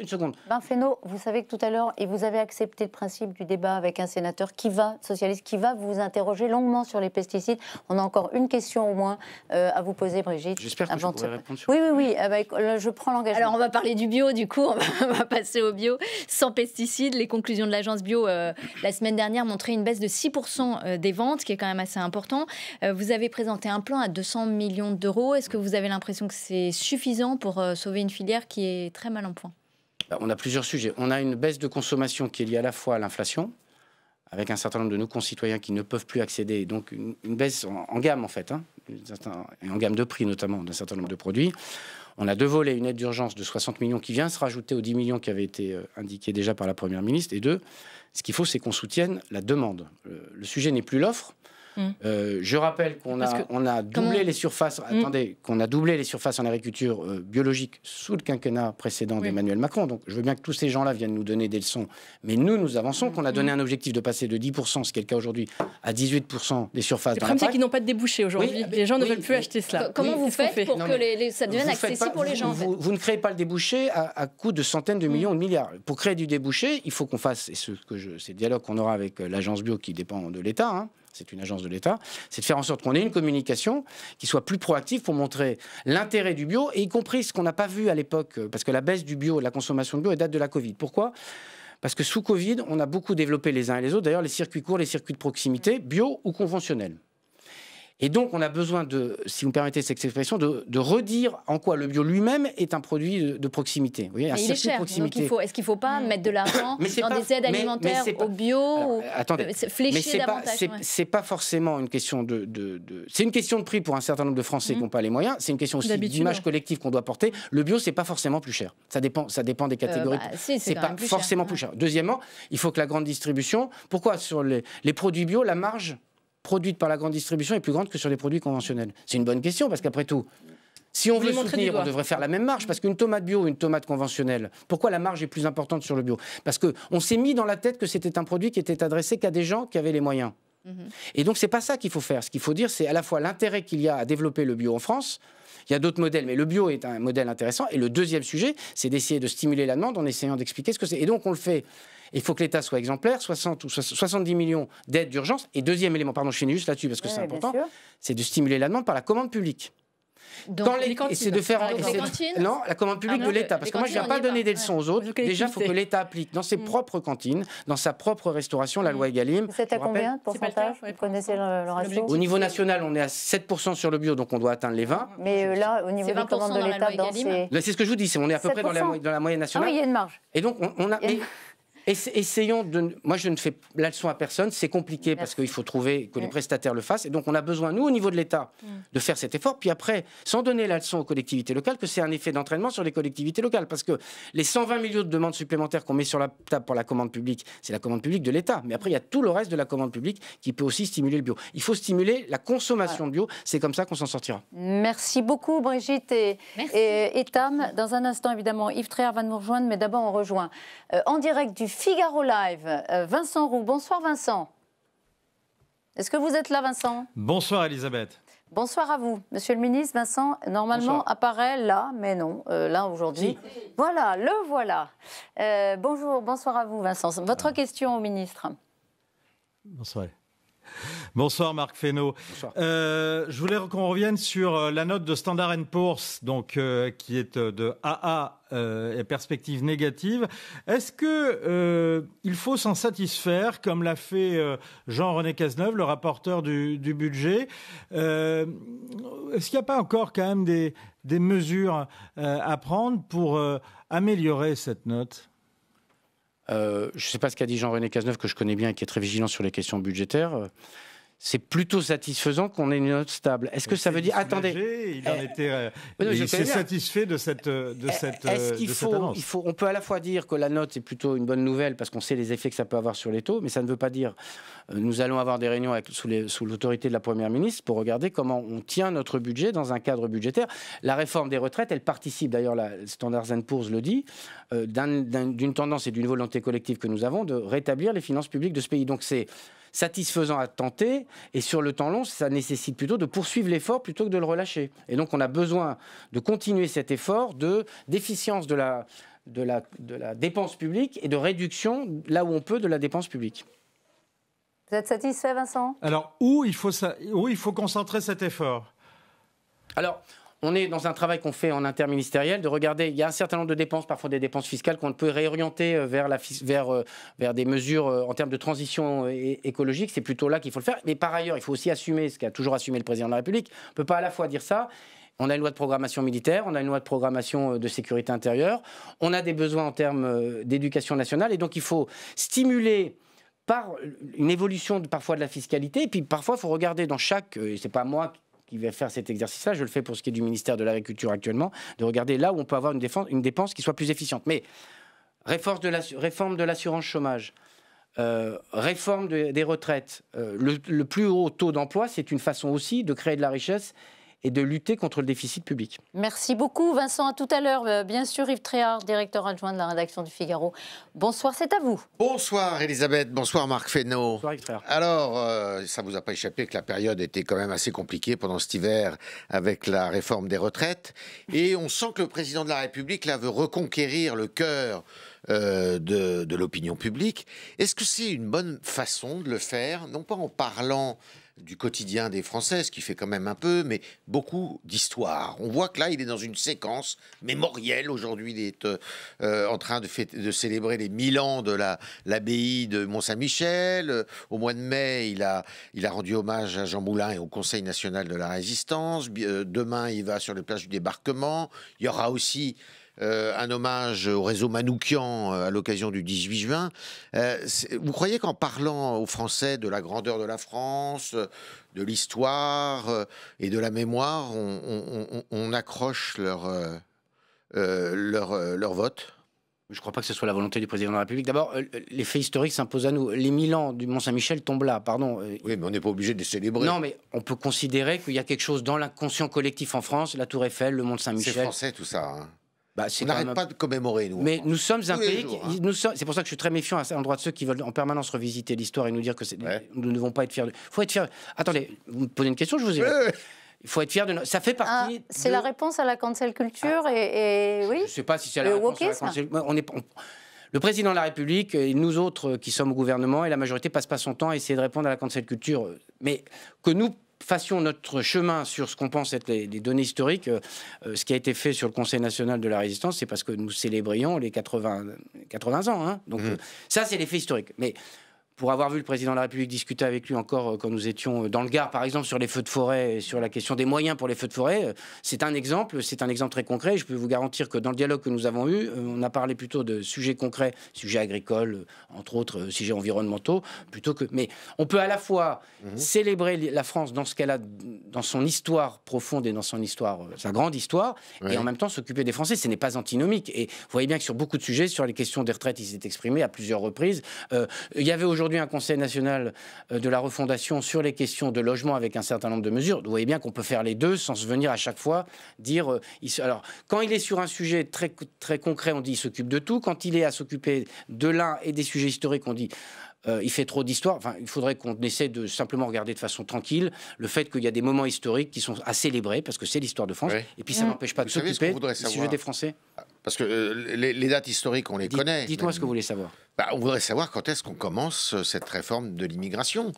une seconde. Ben vous savez que tout à l'heure, et vous avez accepté le principe du débat avec un sénateur qui va, socialiste, qui va vous interroger longuement sur les pesticides. On a encore une question au moins euh, à vous poser, Brigitte. J'espère que vous répondre Oui, oui, oui. Euh, je prends l'engagement. Alors, on va parler du bio, du coup. <laughs> On va, passer au bio. Sans pesticides, les conclusions de l'agence bio euh, la semaine dernière montraient une baisse de 6% des ventes, qui est quand même assez important. vous avez présenté un plan à 200 millions d'euros. Est-ce que vous avez l'impression que c'est suffisant pour sauver une filière qui est très mal en bah, on a plusieurs sujets. On a une baisse de consommation qui est liée à la fois à l'inflation, avec un certain nombre de nos concitoyens qui ne peuvent plus accéder, donc une, baisse en, gamme en fait, hein, et en gamme de prix notamment d'un certain nombre de produits. On a deux volets, une aide d'urgence de 60 millions qui vient se rajouter aux 10 millions qui avaient été euh, indiqués déjà par la Première ministre, et deux, ce qu'il faut c'est qu'on soutienne la demande. Euh, le sujet n'est plus l'offre, Hum. Euh, je rappelle qu'on a, doublé les surfaces. Hum. Attendez, qu'on a doublé les surfaces en agriculture euh, biologique sous le quinquennat précédent d'Emmanuel Macron. Donc, je veux bien que tous ces gens-là viennent nous donner des leçons, mais nous, nous avançons. Hum. Qu'on a donné un objectif de passer de 10 ce qui est le cas aujourd'hui, à 18 des surfaces. Le problème, c'est qu'ils n'ont pas de débouché aujourd'hui. les gens ne veulent plus acheter cela. Comment vous faites pour que ça devienne accessible pour les gens vous, ne créez pas le débouché à, coût de centaines de millions de milliards. Pour créer du débouché, il faut qu'on fasse, et ce que je, ces dialogue qu'on aura avec euh, l'agence bio qui dépend de l'État. Hein, c'est une agence de l'État, c'est de faire en sorte qu'on ait une communication qui soit plus proactive pour montrer l'intérêt du bio, et y compris ce qu'on n'a pas vu à l'époque, euh, parce que la baisse du bio, de la consommation de bio, elle date de la Covid. Pourquoi parce que sous Covid, on a beaucoup développé les uns et les autres. D'ailleurs, les circuits courts, les circuits de proximité, bio ou conventionnels. Et donc, on a besoin de, si vous me permettez cette expression, de, redire en quoi le bio lui-même est un produit de, proximité. Vous il est cher, est-ce qu'il ne faut pas mm. mettre de l'argent dans des aides alimentaires au bio alors, ou, Attendez, mais c'est pas, pas, forcément une question de, c'est une question de prix pour un certain nombre de Français mm. qui n'ont pas les moyens. C'est une question aussi d'image collective qu'on doit porter. Le bio, c'est pas forcément plus cher. Ça dépend, ça dépend des euh, bah, catégories. c'est pas forcément plus cher. Deuxièmement, il faut que la grande distribution. Pourquoi sur les produits bio, la marge produite par la grande distribution est plus grande que sur les produits conventionnels C'est une bonne question parce qu'après tout, si on veut soutenir, on devrait faire la même marge parce qu'une tomate bio, une tomate conventionnelle. Pourquoi la marge est plus importante sur le bio Parce qu'on s'est mis dans la tête que c'était un produit qui était adressé qu'à des gens qui avaient les moyens. Mhm. Et donc c'est pas ça qu'il faut faire. Ce qu'il faut dire, c'est à la fois l'intérêt qu'il y a à développer le bio en France. Il y a d'autres modèles, mais le bio est un modèle intéressant. Et le deuxième sujet, c'est d'essayer de stimuler la demande en essayant d'expliquer ce que c'est. Et donc on le fait il faut que l'État soit exemplaire, 60 ou 70 millions d'aides d'urgence. Et deuxième élément, pardon, je finis juste là-dessus parce que c'est important, c'est de stimuler la demande par la commande publique. dans les, c'est de faire non la commande publique de l'État parce que moi je viens pas donner des leçons aux autres. Déjà, il faut que l'État applique dans ses mm. propres cantines, dans sa propre restauration la mm. loi Egalim. C'est à combien de pourcentage Vous connaissez le, ratio Au niveau national, on est à 7% sur le bio, donc on doit atteindre les 20. Mais euh, là, au niveau des de l'État, c'est ce que je vous dis, c'est on est à peu près dans la, moyenne ah nationale. il y a une marge. Et donc on, a essayons de. Moi, je ne fais la leçon à personne. C'est compliqué parce qu'il faut trouver que les prestataires le fassent. Et donc, on a besoin, nous, au niveau de l'État, mm. de faire cet effort. Puis après, sans donner la leçon aux collectivités locales, que c'est un effet d'entraînement sur les collectivités locales. Parce que les 120 millions de demandes supplémentaires qu'on met sur la table pour la commande publique, c'est la commande publique de l'État. Mais après, il y a tout le reste de la commande publique qui peut aussi stimuler le bio. Il faut stimuler la consommation de bio. C'est comme ça qu'on s'en sortira. Merci beaucoup, Brigitte et, et, Tam. Dans un instant, évidemment, Yves Tréard va nous rejoindre. Mais d'abord, on rejoint euh, en direct du Figaro Live. Euh, Vincent Roux, bonsoir Vincent. Est-ce que vous êtes là Vincent Bonsoir Elisabeth. Bonsoir à vous, Monsieur le Ministre. Vincent, normalement, apparaît là, mais non, euh, là aujourd'hui. Voilà, le voilà. Euh, bonjour, bonsoir à vous Vincent. Votre question au Ministre. Bonsoir. <laughs> Bonsoir Marc Fesneau. Euh, je voulais qu'on revienne sur euh, la note de Standard Poor's, donc euh, qui est de AA et perspective négative. Est-ce que il faut s'en satisfaire, comme l'a fait Jean-René Cazeneuve, le rapporteur du, budget Est-ce qu'il n'y a pas encore quand même des mesures à prendre pour améliorer cette note euh, je ne sais pas ce qu'a dit Jean-René Cazeneuve, que je connais bien, et qui est très vigilant sur les questions budgétaires c'est plutôt satisfaisant qu'on ait une note stable. Est-ce que ça veut dire attendez Il en eh, était euh, s'est satisfait de cette euh, de eh, Est-ce euh, qu'il faut, faut on peut à la fois dire que la note est plutôt une bonne nouvelle parce qu'on sait les effets que ça peut avoir sur les taux, mais ça ne veut pas dire nous allons avoir des réunions sous l'autorité de la première ministre pour regarder comment on tient notre budget dans un cadre budgétaire. La réforme des retraites, elle participe d'ailleurs la Standard Poor's le dit d'une tendance et d'une volonté collective que nous avons de rétablir les finances publiques de ce pays. Donc c'est satisfaisant à tenter. Et sur le temps long, ça nécessite plutôt de poursuivre l'effort plutôt que de le relâcher. Et donc, on a besoin de continuer cet effort de déficience de la, de, de la dépense publique et de réduction, là où on peut, de la dépense publique. Vous êtes satisfait, Vincent Alors, où il, faut, où il faut concentrer cet effort Alors, on est dans un travail qu'on fait en interministériel de regarder, il y a un certain nombre de dépenses, parfois des dépenses fiscales qu'on peut réorienter euh, vers, la, euh, vers des mesures euh, en termes de transition écologique. C'est plutôt là qu'il faut le faire. Mais par ailleurs, il faut aussi assumer ce qu'a toujours assumé le président de la République. On ne peut pas à la fois dire ça on a une loi de programmation militaire, on a une loi de programmation de sécurité intérieure, on a des besoins en termes d'éducation nationale, et donc il faut stimuler par une évolution parfois de la fiscalité, et puis parfois il faut regarder dans chaque, c'est pas moi il va faire cet exercice-là, je le fais pour ce qui est du ministère de l'Agriculture actuellement, de regarder là où on peut avoir une, défense, une dépense qui soit plus efficiente. Mais réforme de l'assurance chômage, euh, réforme des retraites, euh, le, plus haut taux d'emploi, c'est une façon aussi de créer de la richesse et de lutter contre le déficit public. Merci beaucoup Vincent, à tout à l'heure. Euh, bien sûr Yves Tréhard, directeur adjoint de la rédaction du Figaro. Bonsoir, c'est à vous. Bonsoir Elisabeth, bonsoir Marc Fesneau. Bonsoir Yves Tréhard. Alors, euh, ça ne vous a pas échappé que la période était quand même assez compliquée pendant cet hiver avec la réforme des retraites et on sent que le président de la République là veut reconquérir le cœur euh, de, de l'opinion publique. Est-ce que c'est une bonne façon de le faire, non pas en parlant du quotidien des Français, ce qui fait quand même un peu, mais beaucoup d'histoire. On voit que là, il est dans une séquence mémorielle. Aujourd'hui, il est euh, en train de, célébrer les 1000 ans de l'abbaye de Mont-Saint-Michel. Au mois de mai, il a, rendu hommage à Jean Moulin et au Conseil national de la résistance. Euh, demain, il va sur les plages du débarquement. Il y aura aussi euh, un hommage au réseau Manoukian euh, à l'occasion du 18 juin. Euh, vous croyez qu'en parlant aux Français de la grandeur de la France, de l'histoire et de la mémoire, on, accroche leur, leur, leur vote je ne crois pas que ce soit la volonté du président de la République. D'abord, les faits historiques s'imposent à nous. Les mille ans du Mont-Saint-Michel tombent là, pardon. Oui, mais on n'est pas obligé de les célébrer. Non, mais on peut considérer qu'il y a quelque chose dans l'inconscient collectif en France, la Tour Eiffel, le Mont-Saint-Michel. C'est français tout ça. Hein. Bah, on n'arrête pas de commémorer, nous. Mais hein. nous sommes un pays. nous C'est pour ça que je suis très méfiant à l'endroit de ceux qui veulent en permanence revisiter l'histoire et nous dire que nous ne devons pas être fiers. De... faut être fier. Attendez, vous me posez une question, je vous ai. Il faut être fier de Ça fait ah, partie. c'est la réponse à la cancel culture ah. et, oui. Je ne sais pas si c'est la réponse à la On est. Le président de la République et nous autres qui sommes au gouvernement et la majorité passe pas son temps à essayer de répondre à la cancel culture. Mais que nous fassions notre chemin sur ce qu'on pense être les, données historiques. Euh, euh, ce qui a été fait sur le Conseil national de la résistance, c'est parce que nous célébrions les 80, 80 ans. Hein. Donc mmh. euh, ça, c'est l'effet historique. Mais pour avoir vu le président de la République discuter avec lui encore euh, quand nous étions euh, dans le Gard, par exemple, sur les feux de forêt et sur la question des moyens pour les feux de forêt, euh, c'est un exemple, c'est un exemple très concret. Je peux vous garantir que dans le dialogue que nous avons eu, on a parlé plutôt de sujets concrets, sujets agricoles, entre autres sujets environnementaux, plutôt que. Mais on peut à la fois mhm. célébrer la France dans ce qu'elle a, dans son histoire profonde et dans son histoire, sa grande histoire, et en même temps s'occuper des Français. Ce n'est pas antinomique. Et vous voyez bien que sur beaucoup de sujets, sur les questions des retraites, il s'est exprimé à plusieurs reprises. il y avait aujourd'hui aujourd'hui un Conseil national euh, de la refondation sur les questions de logement avec un certain nombre de mesures. Vous voyez bien qu'on peut faire les deux sans se venir à chaque fois dire. Euh, alors, quand il est sur un sujet très, très concret, on dit il s'occupe de tout. Quand il est à s'occuper de l'un et des sujets historiques, on dit euh, il fait trop d'histoire. Enfin, il faudrait qu'on essaie de simplement regarder de façon tranquille le fait qu'il y a des moments historiques qui sont à célébrer parce que c'est l'histoire de France. Et puis ça mmh. n'empêche pas de s'occuper du sujet des Français. Ah, parce que euh, les, dates historiques, on les connaît. Dites-moi ce que vous voulez savoir. Bah, on voudrait savoir quand est-ce qu'on commence euh, cette réforme de l'immigration.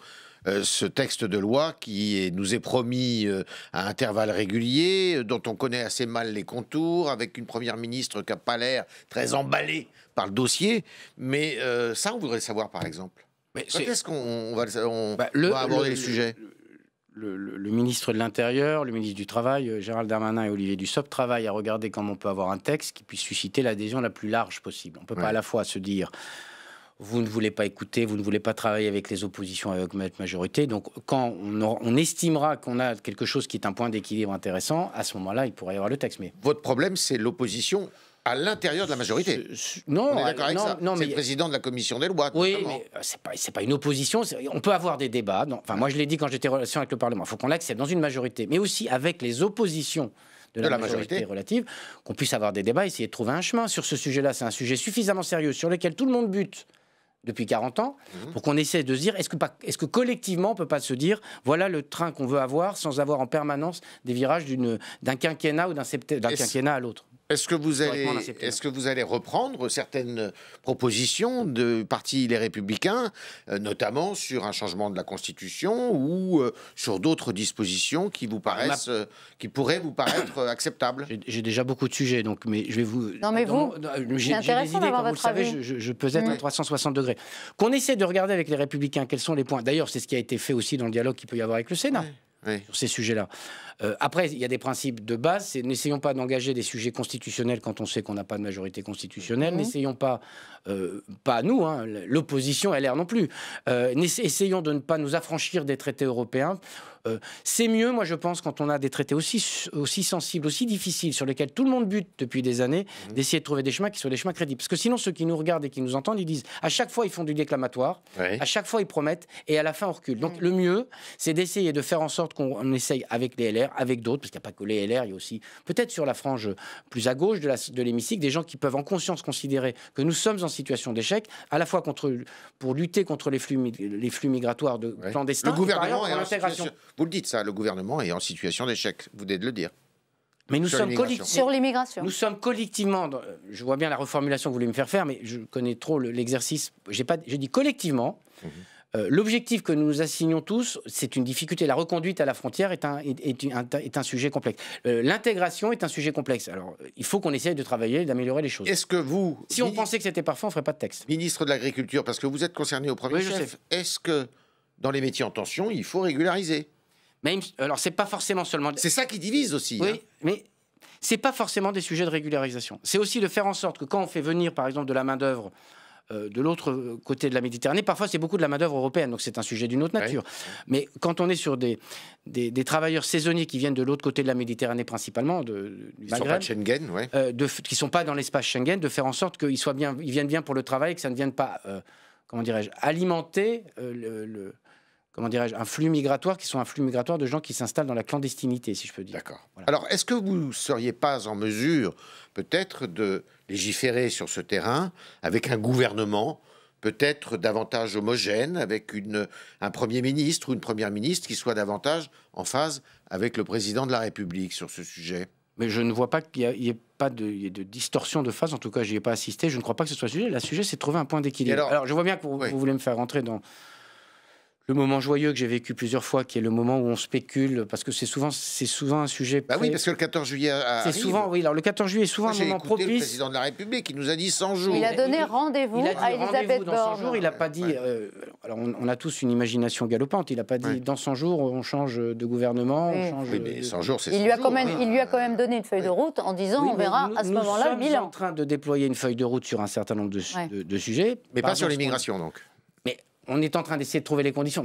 Euh, ce texte de loi qui nous est promis à intervalles réguliers, dont on connaît assez mal les contours, avec une première ministre qui n'a pas l'air très emballée par le dossier. Mais ça, on voudrait savoir, par exemple. Mais Quand est-ce qu'on bah, va, aborder le, sujet le, ministre de l'Intérieur, le ministre du Travail, euh, Gérald Darmanin et Olivier Dussopt travaillent à regarder comment on peut avoir un texte qui puisse susciter l'adhésion la plus large possible. On ne peut pas à la fois se dire vous ne voulez pas écouter, vous ne voulez pas travailler avec les oppositions avec votre majorité. Donc, quand on, on estimera qu'on a quelque chose qui est un point d'équilibre intéressant, à ce moment-là, il pourrait y avoir le texte. Mais... Votre problème, c'est l'opposition à l'intérieur de la majorité. non, on non, ça. Non, le président de la commission des lois. Oui, mais euh, c'est pas, pas une opposition. On peut avoir des débats. Enfin, moi, je l'ai dit quand j'étais en relation avec le Parlement. Il faut qu'on l'accepte dans une majorité, mais aussi avec les oppositions de, la, majorité. relative, qu'on puisse avoir des débats, essayer de trouver un chemin sur ce sujet-là. C'est un sujet suffisamment sérieux sur lequel tout le monde bute depuis 40 ans, mhm. pour qu'on essaie de se dire, est-ce que, que collectivement, on ne peut pas se dire, voilà le train qu'on veut avoir sans avoir en permanence des virages d'un quinquennat ou d'un quinquennat à l'autre est-ce que, vous allez, est hein. que vous allez reprendre certaines propositions du parti Les Républicains, euh, notamment sur un changement de la Constitution ou euh, sur d'autres dispositions qui, vous paraissent, euh, qui pourraient vous paraître acceptables J'ai déjà beaucoup de sujets, donc, mais je vais vous... Non, mais vous, j'ai des idées, vous savez, je, peux être à 360 degrés. Qu'on essaie de regarder avec Les Républicains quels sont les points. D'ailleurs, c'est ce qui a été fait aussi dans le dialogue qu'il peut y avoir avec le Sénat sur ces sujets-là. Euh, après, il y a des principes de base. C'est n'essayons pas d'engager des sujets constitutionnels quand on sait qu'on n'a pas de majorité constitutionnelle. Mhm. N'essayons pas, euh, pas nous, hein, l'opposition LR non plus. Euh, essayons de ne pas nous affranchir des traités européens. c'est mieux, moi, je pense, quand on a des traités aussi, aussi sensibles, aussi difficiles, sur lesquels tout le monde bute depuis des années, mhm. d'essayer de trouver des chemins qui soient des chemins crédibles. Parce que sinon, ceux qui nous regardent et qui nous entendent, ils disent à chaque fois, ils font du déclamatoire, à chaque fois, ils promettent, et à la fin, on recule. Donc, le mieux, c'est d'essayer de faire en sorte qu'on essaye avec les LR avec d'autres, parce qu'il n'y a pas que les LR, il y a aussi peut-être sur la frange plus à gauche de l'hémicycle de des gens qui peuvent en conscience considérer que nous sommes en situation d'échec, à la fois contre, pour lutter contre les flux, les flux migratoires de clandestins. Le gouvernement Vous le dites ça, le gouvernement est en situation d'échec. Vous devez le dire. Mais nous sommes collectivement. l'immigration. Nous sommes collectivement. Euh, je vois bien la reformulation que vous voulez me faire faire, mais je connais trop l'exercice. J'ai pas. J'ai dit collectivement. Mhm. Euh, l'objectif que nous assignons tous, c'est une difficulté. La reconduite à la frontière est un, est, un, est un sujet complexe. Euh, l'intégration est un sujet complexe. Alors, euh, il faut qu'on essaye de travailler et d'améliorer les choses. Est-ce que vous... Si on pensait que c'était parfait, on ne ferait pas de texte. Ministre de l'Agriculture, parce que vous êtes concerné au premier chef, est-ce que dans les métiers en tension, il faut régulariser Même, Alors, c'est pas forcément seulement... C'est ça qui divise aussi. Oui, hein. mais c'est pas forcément des sujets de régularisation. C'est aussi de faire en sorte que quand on fait venir, par exemple, de la main-d'œuvre euh, de l'autre euh, côté de la Méditerranée, parfois c'est beaucoup de la main-d'œuvre européenne, donc c'est un sujet d'une autre nature. Mais quand on est sur des, des, travailleurs saisonniers qui viennent de l'autre côté de la Méditerranée principalement, qui ne sont pas dans l'espace Schengen, de faire en sorte qu'ils soient bien, ils viennent bien pour le travail, et que ça ne vienne pas, euh, comment dirais-je, alimenter le, comment dirais-je, un flux migratoire qui sont un flux migratoire de gens qui s'installent dans la clandestinité, si je peux dire. D'accord. Alors, est-ce que vous ne seriez pas en mesure, peut-être de légiférer sur ce terrain avec un gouvernement peut-être davantage homogène, avec un Premier ministre ou une Première ministre qui soit davantage en phase avec le Président de la République sur ce sujet. Mais je ne vois pas qu'il y, ait pas de, distorsion de phase. En tout cas, je n'y ai pas assisté. Je ne crois pas que ce soit le sujet. Le sujet, c'est trouver un point d'équilibre. Alors, je vois bien que vous voulez me faire rentrer dans, le moment joyeux que j'ai vécu plusieurs fois, qui est le moment où on spécule, parce que c'est souvent, c'est souvent un sujet. Bah oui, parce que le 14 juillet. C'est souvent, oui. Alors le 14 juillet est souvent un moment propice. Le président de la République, il nous a dit 100 jours. Il a donné rendez-vous à Elisabeth Dans Borne. jours, il n'a pas dit. Euh, alors on, a tous une imagination galopante. Il n'a pas dit dans 100 jours on change de gouvernement, Oui, mais 100 jours, c'est. Il lui a quand même, hein. il lui a quand même donné une feuille de route en disant on verra à ce moment-là le bilan. Nous sommes en train de déployer une feuille de route sur un certain nombre de, de sujets. Mais pas sur l'immigration donc on est en train d'essayer de trouver les conditions.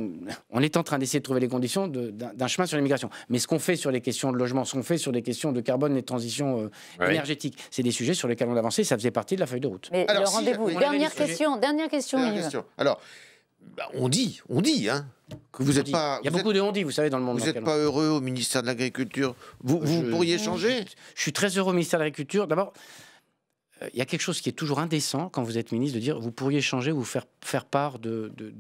On est en train d'essayer de trouver les conditions d'un chemin sur l'immigration. Mais ce qu'on fait sur les questions de logement, ce qu'on fait sur les questions de carbone et de transition euh, énergétique, c'est des sujets sur lesquels on avançait. Ça faisait partie de la feuille de route. Alors, Dernière, question. Dernière question. Alors, bah, on dit, on dit, hein, que vous n'êtes pas. Il a beaucoup de on dit, vous savez, dans le monde. Vous pas heureux au ministère de l'Agriculture. Vous, pourriez changer. Je, je, suis très heureux au ministère de l'Agriculture. D'abord. Euh, il y a quelque chose qui est toujours indécent quand vous êtes ministre de dire vous pourriez changer ou faire, faire part de, de,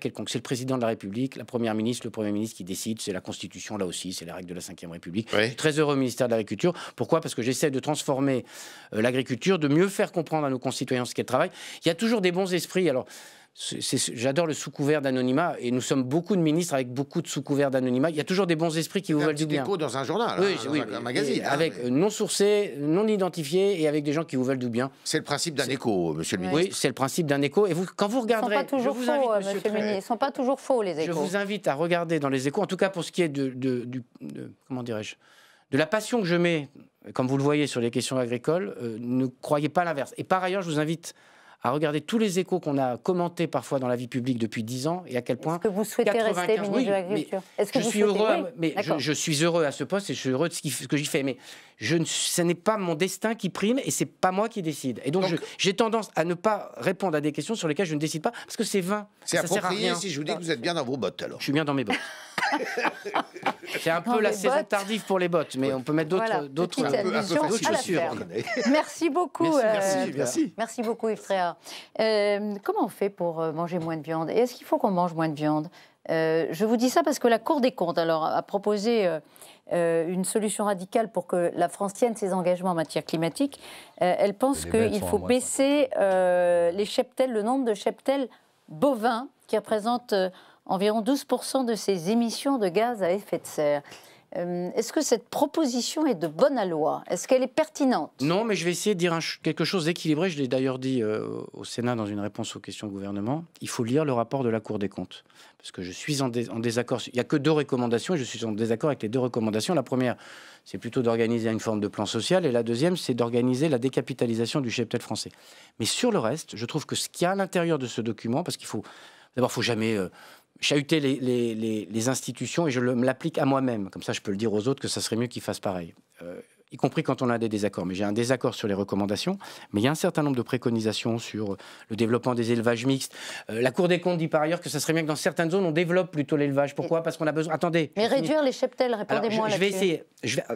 quelconque. C'est le président de la République, la première ministre, le premier ministre qui décide. C'est la Constitution là aussi, c'est la règle de la Ve République. très heureux au ministère de l'Agriculture. Pourquoi Parce que j'essaie de transformer euh, l'agriculture, de mieux faire comprendre à nos concitoyens ce qu'elle travaille. Il y a toujours des bons esprits. Alors, J'adore le sous-couvert d'anonymat et nous sommes beaucoup de ministres avec beaucoup de sous-couverts d'anonymat. Il y a toujours des bons esprits qui vous veulent du bien. dans un journal, hein, dans un, magazine. Hein, avec non sourcé, non identifié et avec des gens qui vous veulent du bien. C'est le principe d'un écho, monsieur le ministre. Oui, c'est le principe d'un écho. Et vous, quand vous regarderez. Ils ne sont pas toujours faux, euh, sont pas toujours faux, les échos. Je vous invite à regarder dans les échos, en tout cas pour ce qui est de. comment dirais-je De la passion que je mets, comme vous le voyez, sur les questions agricoles, euh, ne croyez pas l'inverse. Et par ailleurs, je vous invite à regarder tous les échos qu'on a commentés parfois dans la vie publique depuis 10 ans et à quel point. Est-ce que vous souhaitez rester ministre de l'Agriculture Est-ce que je suis heureux, mais je, je, suis heureux à ce poste et je suis heureux de ce, que j'y fais. Mais je ne, ce n'est pas mon destin qui prime et c'est pas moi qui décide. Et donc, donc j'ai tendance à ne pas répondre à des questions sur lesquelles je ne décide pas parce que c'est vain. C'est approprié si je vous dis que vous êtes bien dans vos bottes alors. Je suis bien dans mes bottes. <laughs> C'est un peu la saison tardive pour les bottes, mais on peut mettre d'autres voilà, d'autres euh, chaussures. Merci beaucoup. Merci, euh, beaucoup Yves Tréard. Euh, comment on fait pour manger moins de viande Et est-ce qu'il faut qu'on mange moins de viande je vous dis ça parce que la Cour des comptes alors, a proposé une solution radicale pour que la France tienne ses engagements en matière climatique. elle pense qu'il faut baisser les cheptels, le nombre de cheptels bovins qui représentent environ 12% de ses émissions de gaz à effet de serre. Euh, est-ce que cette proposition est de bonne loi Est-ce qu'elle est pertinente Non, mais je vais essayer de dire quelque chose d'équilibré. Je l'ai d'ailleurs dit euh, au Sénat dans une réponse aux questions au gouvernement. Il faut lire le rapport de la Cour des comptes. Parce que je suis en, désaccord. Il n'y a que deux recommandations et je suis en désaccord avec les deux recommandations. La première, c'est plutôt d'organiser une forme de plan social. Et la deuxième, c'est d'organiser la décapitalisation du cheptel français. Mais sur le reste, je trouve que ce qu'il y a à l'intérieur de ce document, parce qu'il faut. D'abord, il faut jamais. Euh, chahuter les, les, les, institutions et je me l'applique à moi-même. Comme ça, je peux le dire aux autres que ça serait mieux qu'ils fassent pareil. Euh, y compris quand on a des désaccords. Mais j'ai un désaccord sur les recommandations, mais il y a un certain nombre de préconisations sur euh, le développement des élevages mixtes. Euh, la Cour des comptes dit par ailleurs que ça serait bien que dans certaines zones, on développe plutôt l'élevage. Pourquoi Parce qu'on a besoin... Attendez. Mais réduire les cheptels, répondez-moi là-dessus. Je vais essayer.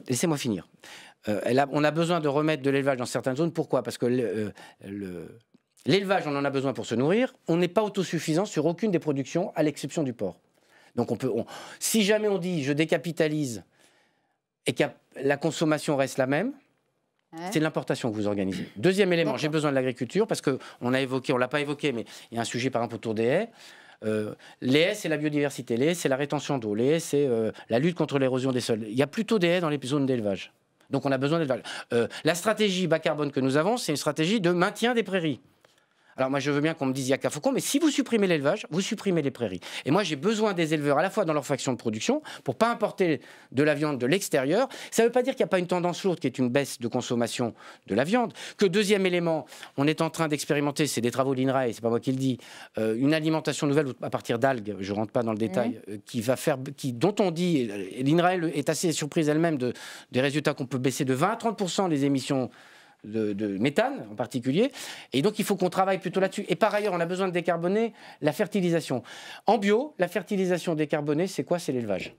Laissez-moi finir. elle On a besoin de remettre de l'élevage dans certaines zones. Pourquoi Parce que le L'élevage, on en a besoin pour se nourrir. On n'est pas autosuffisant sur aucune des productions, à l'exception du porc. Donc on peut, si jamais on dit je décapitalise et que la consommation reste la même, c'est c'est l'importation que vous organisez. Deuxième élément, j'ai besoin de l'agriculture parce qu'on on a évoqué, on l'a pas évoqué, mais il y a un sujet par exemple autour des haies. Euh, les haies, c'est la biodiversité. Les haies, c'est la rétention d'eau. Les haies, c'est euh, la lutte contre l'érosion des sols. Il y a plutôt des haies dans les zones d'élevage. Donc on a besoin d'élevage. Euh, la stratégie bas carbone que nous avons, c'est une stratégie de maintien des prairies. Alors moi, je veux bien qu'on me dise qu'à Faucon, mais si vous supprimez l'élevage, vous supprimez les prairies. Et moi, j'ai besoin des éleveurs à la fois dans leur faction de production pour pas importer de la viande de l'extérieur. Ça ne veut pas dire qu'il n'y a pas une tendance lourde qui est une baisse de consommation de la viande. Que deuxième élément, on est en train d'expérimenter, c'est des travaux de c'est pas moi qui le dis, euh, une alimentation nouvelle à partir d'algues, je rentre pas dans le mhm. détail, euh, qui va faire, qui, dont on dit, l'INRAE est assez surprise elle-même des résultats qu'on peut baisser de 20 à 30 les émissions de, méthane en particulier. Et donc, il faut qu'on travaille plutôt là-dessus. Et par ailleurs, on a besoin de décarboner la fertilisation. En bio, la fertilisation décarbonée, c'est quoi C'est l'élevage.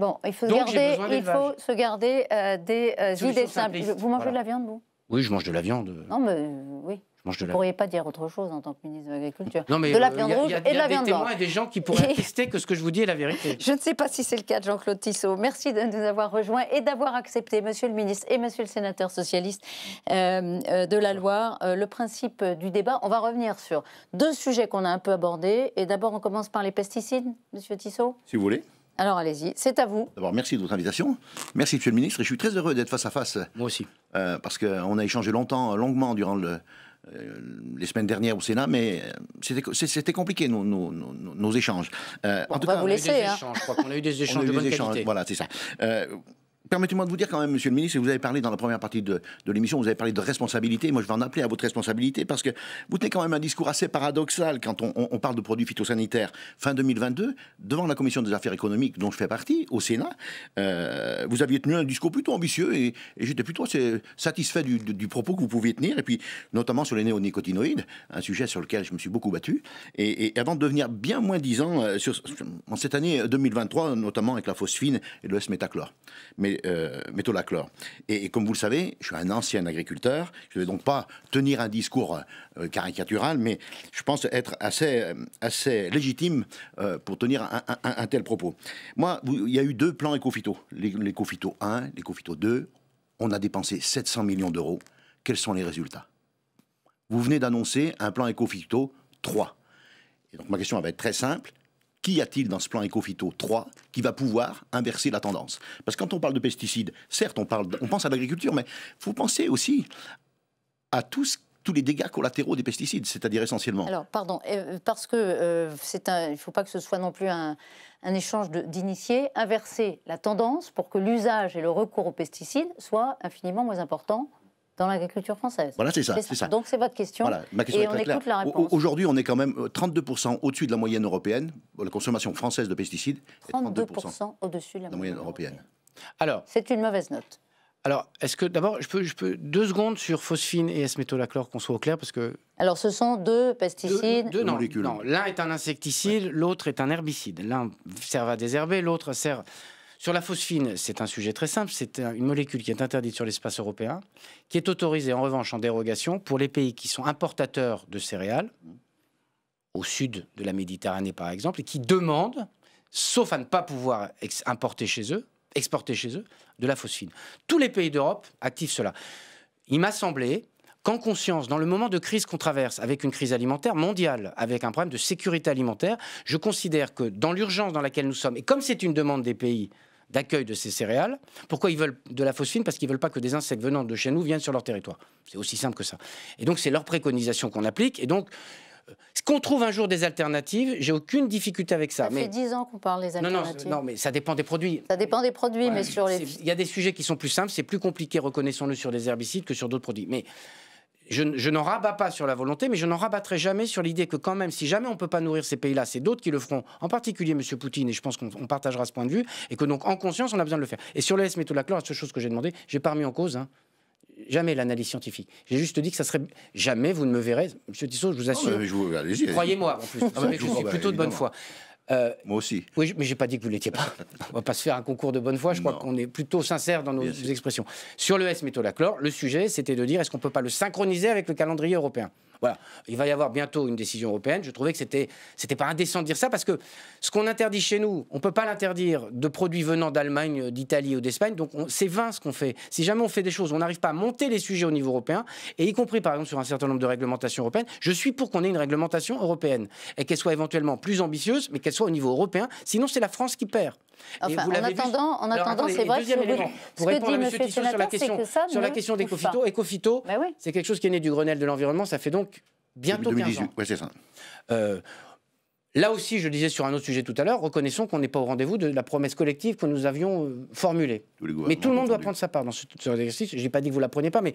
Bon, il faut, se garder euh, des euh, idées simples. Vous mangez de la viande, vous Oui, je mange de la viande. Euh. Non, mais oui. Vous ne pourriez pas dire autre chose en tant que ministre de l'Agriculture. Non, mais de la euh, viande rouge et de la viande Il y a, des témoins et des gens qui pourraient <laughs> attester que ce que je vous dis est la vérité. Je ne sais pas si c'est le cas de Jean-Claude Tissot. Merci de nous avoir rejoints et d'avoir accepté, monsieur le ministre et monsieur le sénateur socialiste euh, euh, de la Loire, le principe du débat. On va revenir sur deux sujets qu'on a un peu abordés. Et d'abord, on commence par les pesticides, monsieur Tissot. Si vous voulez. Alors allez-y, c'est à vous. D'abord, merci de votre invitation. Merci, monsieur le ministre. Et je suis très heureux d'être face à face. Moi aussi. parce qu'on a échangé longtemps, longuement durant le, euh, les semaines dernières au Sénat, mais euh, c'était compliqué nos, nos, nos, échanges. Euh, en on tout va cas, vous laisser. On a eu des échanges de bonne qualité. Voilà, c'est ça. Permettez-moi de vous dire quand même, Monsieur le Ministre, vous avez parlé dans la première partie de, l'émission, vous avez parlé de responsabilité. Moi, je vais en appeler à votre responsabilité parce que vous tenez quand même un discours assez paradoxal quand on, parle de produits phytosanitaires. Fin 2022, devant la commission des affaires économiques dont je fais partie au Sénat, euh, vous aviez tenu un discours plutôt ambitieux et, j'étais plutôt satisfait du, propos que vous pouviez tenir et puis notamment sur les néonicotinoïdes, un sujet sur lequel je me suis beaucoup battu. Et, avant de devenir bien moins disant euh, en cette année 2023, notamment avec la phosphine et le S-métachlore. Mais Métaux euh, Et, comme vous le savez, je suis un ancien agriculteur. Je ne vais donc pas tenir un discours euh, caricatural, mais je pense être assez, euh, assez légitime euh, pour tenir un, tel propos. Moi, il y a eu deux plans L'éco-phyto 1, l'éco-phyto 2. On a dépensé 700 millions d'euros. Quels sont les résultats Vous venez d'annoncer un plan éco-phyto 3. Et donc ma question va être très simple. Qu'y a-t-il dans ce plan écophyto 3 qui va pouvoir inverser la tendance Parce que quand on parle de pesticides, certes, on, parle, on pense à l'agriculture, mais faut penser aussi à tous les dégâts collatéraux des pesticides, c'est-à-dire essentiellement. Alors, pardon, euh, parce que euh, un, il ne faut pas que ce soit non plus un, un échange d'initiés, inverser la tendance pour que l'usage et le recours aux pesticides soient infiniment moins importants dans l'agriculture française. Voilà, c'est ça, Donc c'est votre question. Voilà, ma question on écoute la réponse. Aujourd'hui, on est quand même 32% euh, au-dessus de la moyenne européenne. La consommation française de pesticides est 32%, au-dessus de la, moyenne européenne. Alors, c'est une mauvaise note. Alors, est-ce que d'abord, je peux, je peux deux secondes sur phosphine et s qu'on soit au clair parce que. Alors, ce sont deux pesticides. Deux, non, l'un est un insecticide, l'autre est un herbicide. L'un sert à désherber, l'autre sert sur la phosphine, c'est un sujet très simple. C'est une molécule qui est interdite sur l'espace européen, qui est autorisée en revanche en dérogation pour les pays qui sont importateurs de céréales, au sud de la Méditerranée par exemple, et qui demandent, sauf à ne pas pouvoir importer chez eux, exporter chez eux, de la phosphine. Tous les pays d'Europe activent cela. Il m'a semblé qu'en conscience, dans le moment de crise qu'on traverse, avec une crise alimentaire mondiale, avec un problème de sécurité alimentaire, je considère que dans l'urgence dans laquelle nous sommes, et comme c'est une demande des pays d'accueil de ces céréales, pourquoi ils veulent de la phosphine Parce qu'ils veulent pas que des insectes venant de chez nous viennent sur leur territoire. C'est aussi simple que ça. Et donc c'est leur préconisation qu'on applique. Et donc qu'on trouve un jour des alternatives, j'ai aucune difficulté avec ça. Ça fait 10 ans qu'on parle des alternatives. Non, non, mais ça dépend des produits. Ça dépend des produits, mais sur les... Il y a des sujets qui sont plus simples, c'est plus compliqué, reconnaissons-le, sur les herbicides que sur d'autres produits. Mais je, n'en rabats pas sur la volonté, mais je n'en rabattrai jamais sur l'idée que quand même, si jamais on ne peut pas nourrir ces pays-là, c'est d'autres qui le feront, en particulier M. Poutine, et je pense qu'on partagera ce point de vue, et que donc en conscience, on a besoin de le faire. Et sur le S la seule chose que j'ai demandé, j'ai pas remis en cause, hein, jamais l'analyse scientifique. J'ai juste dit que ça serait. Jamais vous ne me verrez. Monsieur Tissot, je vous assure. Croyez-moi, en plus. <laughs> Ah je, suis bah, plutôt de bonne foi. Euh, Moi aussi. Oui, mais j'ai pas dit que vous l'étiez pas. <laughs> On va pas se faire un concours de bonne foi. Je crois qu'on est plutôt sincère dans nos expressions. Sur le S-métolachlore, le sujet, c'était de dire est-ce qu'on peut pas le synchroniser avec le calendrier européen voilà. Il va y avoir bientôt une décision européenne. Je trouvais que c'était, c'était pas indécent de dire ça parce que ce qu'on interdit chez nous, on ne peut pas l'interdire de produits venant d'Allemagne, d'Italie ou d'Espagne. Donc c'est vain ce qu'on fait. Si jamais on fait des choses, on n'arrive pas à monter les sujets au niveau européen et y compris par exemple sur un certain nombre de réglementations européennes. Je suis pour qu'on ait une réglementation européenne et qu'elle soit éventuellement plus ambitieuse, mais qu'elle soit au niveau européen. Sinon c'est la France qui perd. Enfin, en, attendant, en attendant, c'est vrai que vous... pour que M. Tisson sur la question, sur la question des ben c'est quelque chose qui est né du Grenelle de l'environnement, ça fait donc bientôt 15 ans. Euh, là aussi, je disais sur un autre sujet tout à l'heure, reconnaissons qu'on n'est pas au rendez-vous de la promesse collective que nous avions euh, formulée. Mais tout le monde doit prendre sa part dans ce, exercice. Je n'ai pas dit que vous ne la preniez pas, mais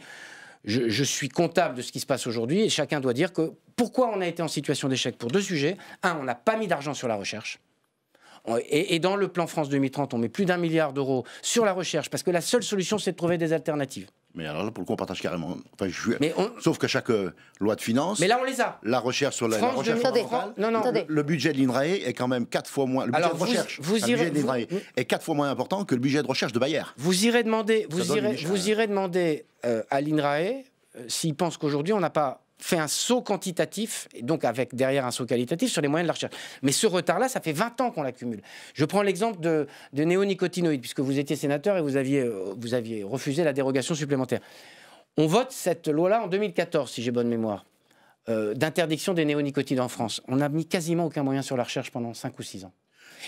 je, je, suis comptable de ce qui se passe aujourd'hui et chacun doit dire que pourquoi on a été en situation d'échec pour deux sujets. Un, on n'a pas mis d'argent sur la recherche. Et, dans le plan France 2030, on met plus d'un milliard d'euros sur la recherche, parce que la seule solution, c'est de trouver des alternatives. Mais alors là, pour le coup, on partage carrément. Enfin, mais Sauf que chaque euh, loi de finances. Mais là, on les a. La recherche sur la, recherche Non, non. Le, le budget de l'INRAE est quand même quatre fois moins. Le budget de recherche. Vous, vous irez, budget de est quatre fois moins important que le budget de recherche de Bayer. Vous irez demander. vous irez, vous irez demander euh, à l'INRAE euh, s'il pense qu'aujourd'hui on n'a pas fait un saut quantitatif, et donc avec derrière un saut qualitatif sur les moyens de la recherche. Mais ce retard-là, ça fait 20 ans qu'on l'accumule. Je prends l'exemple de, néonicotinoïdes, puisque vous étiez sénateur et vous aviez, euh, vous aviez refusé la dérogation supplémentaire. On vote cette loi-là en 2014, si j'ai bonne mémoire, euh, d'interdiction des néonicotinoïdes en France. On n'a mis quasiment aucun moyen sur la recherche pendant 5 ou 6 ans.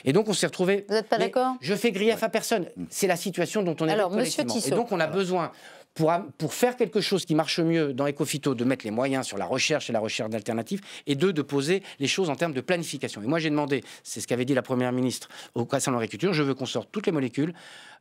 Et donc on s'est retrouvé. Vous n'êtes pas d'accord Je fais grief à personne. C'est la situation dont on est. Alors, Monsieur Tissot. Et donc on a besoin pour, pour faire quelque chose qui marche mieux dans Ecofito, de mettre les moyens sur la recherche et la recherche d'alternatives, et deux, de poser les choses en termes de planification. Et moi, j'ai demandé, c'est ce qu'avait dit la Première ministre au de l'agriculture, je veux qu'on sorte toutes les molécules,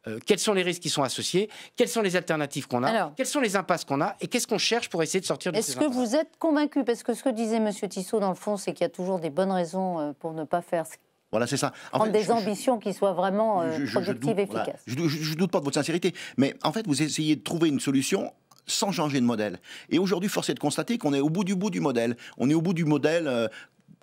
euh, quels sont les risques qui sont associés, quelles sont les alternatives qu'on a, Alors, quelles sont les impasses qu'on a, et qu'est-ce qu'on cherche pour essayer de sortir de Est-ce que vous êtes convaincu, parce que ce que disait M. Tissot, dans le fond, c'est qu'il y a toujours des bonnes raisons euh, pour ne pas faire ce voilà, c'est ça. Prendre des ambitions qui soient vraiment euh, productives et efficaces. Je ne doute pas de votre sincérité, mais en fait, vous essayez de trouver une solution sans changer de modèle. Et aujourd'hui, force est de constater qu'on est au bout du bout du modèle. On est au bout du modèle euh,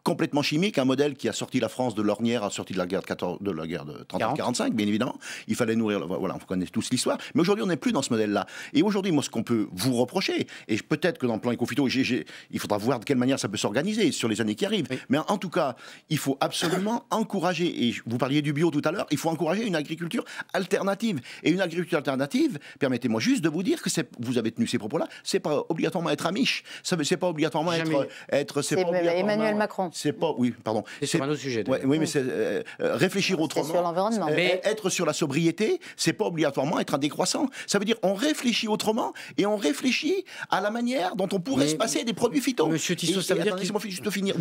complètement chimique, un modèle qui a sorti la France de l'ornière, a sorti de la guerre de, 14, de, la guerre de 45, bien évidemment. Il fallait nourrir, voilà, on connaît tous l'histoire. Mais aujourd'hui, on n'est plus dans ce modèle-là. Et aujourd'hui, moi, ce qu'on peut vous reprocher, et peut-être que dans le plan éco GG il faudra voir de quelle manière ça peut s'organiser sur les années qui arrivent. Mais en, tout cas, il faut absolument <coughs> encourager, et vous parliez du bio tout à l'heure, il faut encourager une agriculture alternative. Et une agriculture alternative, permettez-moi juste de vous dire que vous avez tenu ces propos-là, c'est pas obligatoirement être amiche, c'est pas obligatoirement être, être c'est Emmanuel Macron. C'est pas, oui, pardon. C'est un autre sujet. oui, mais c'est euh, euh, réfléchir ah, autrement. Euh, mais être sur la sobriété, c'est pas obligatoirement être un décroissant. Ça veut dire on réfléchit autrement et on réfléchit à la manière dont on pourrait se passer des produits phyto. Monsieur Tissot, ça veut dire juste finir.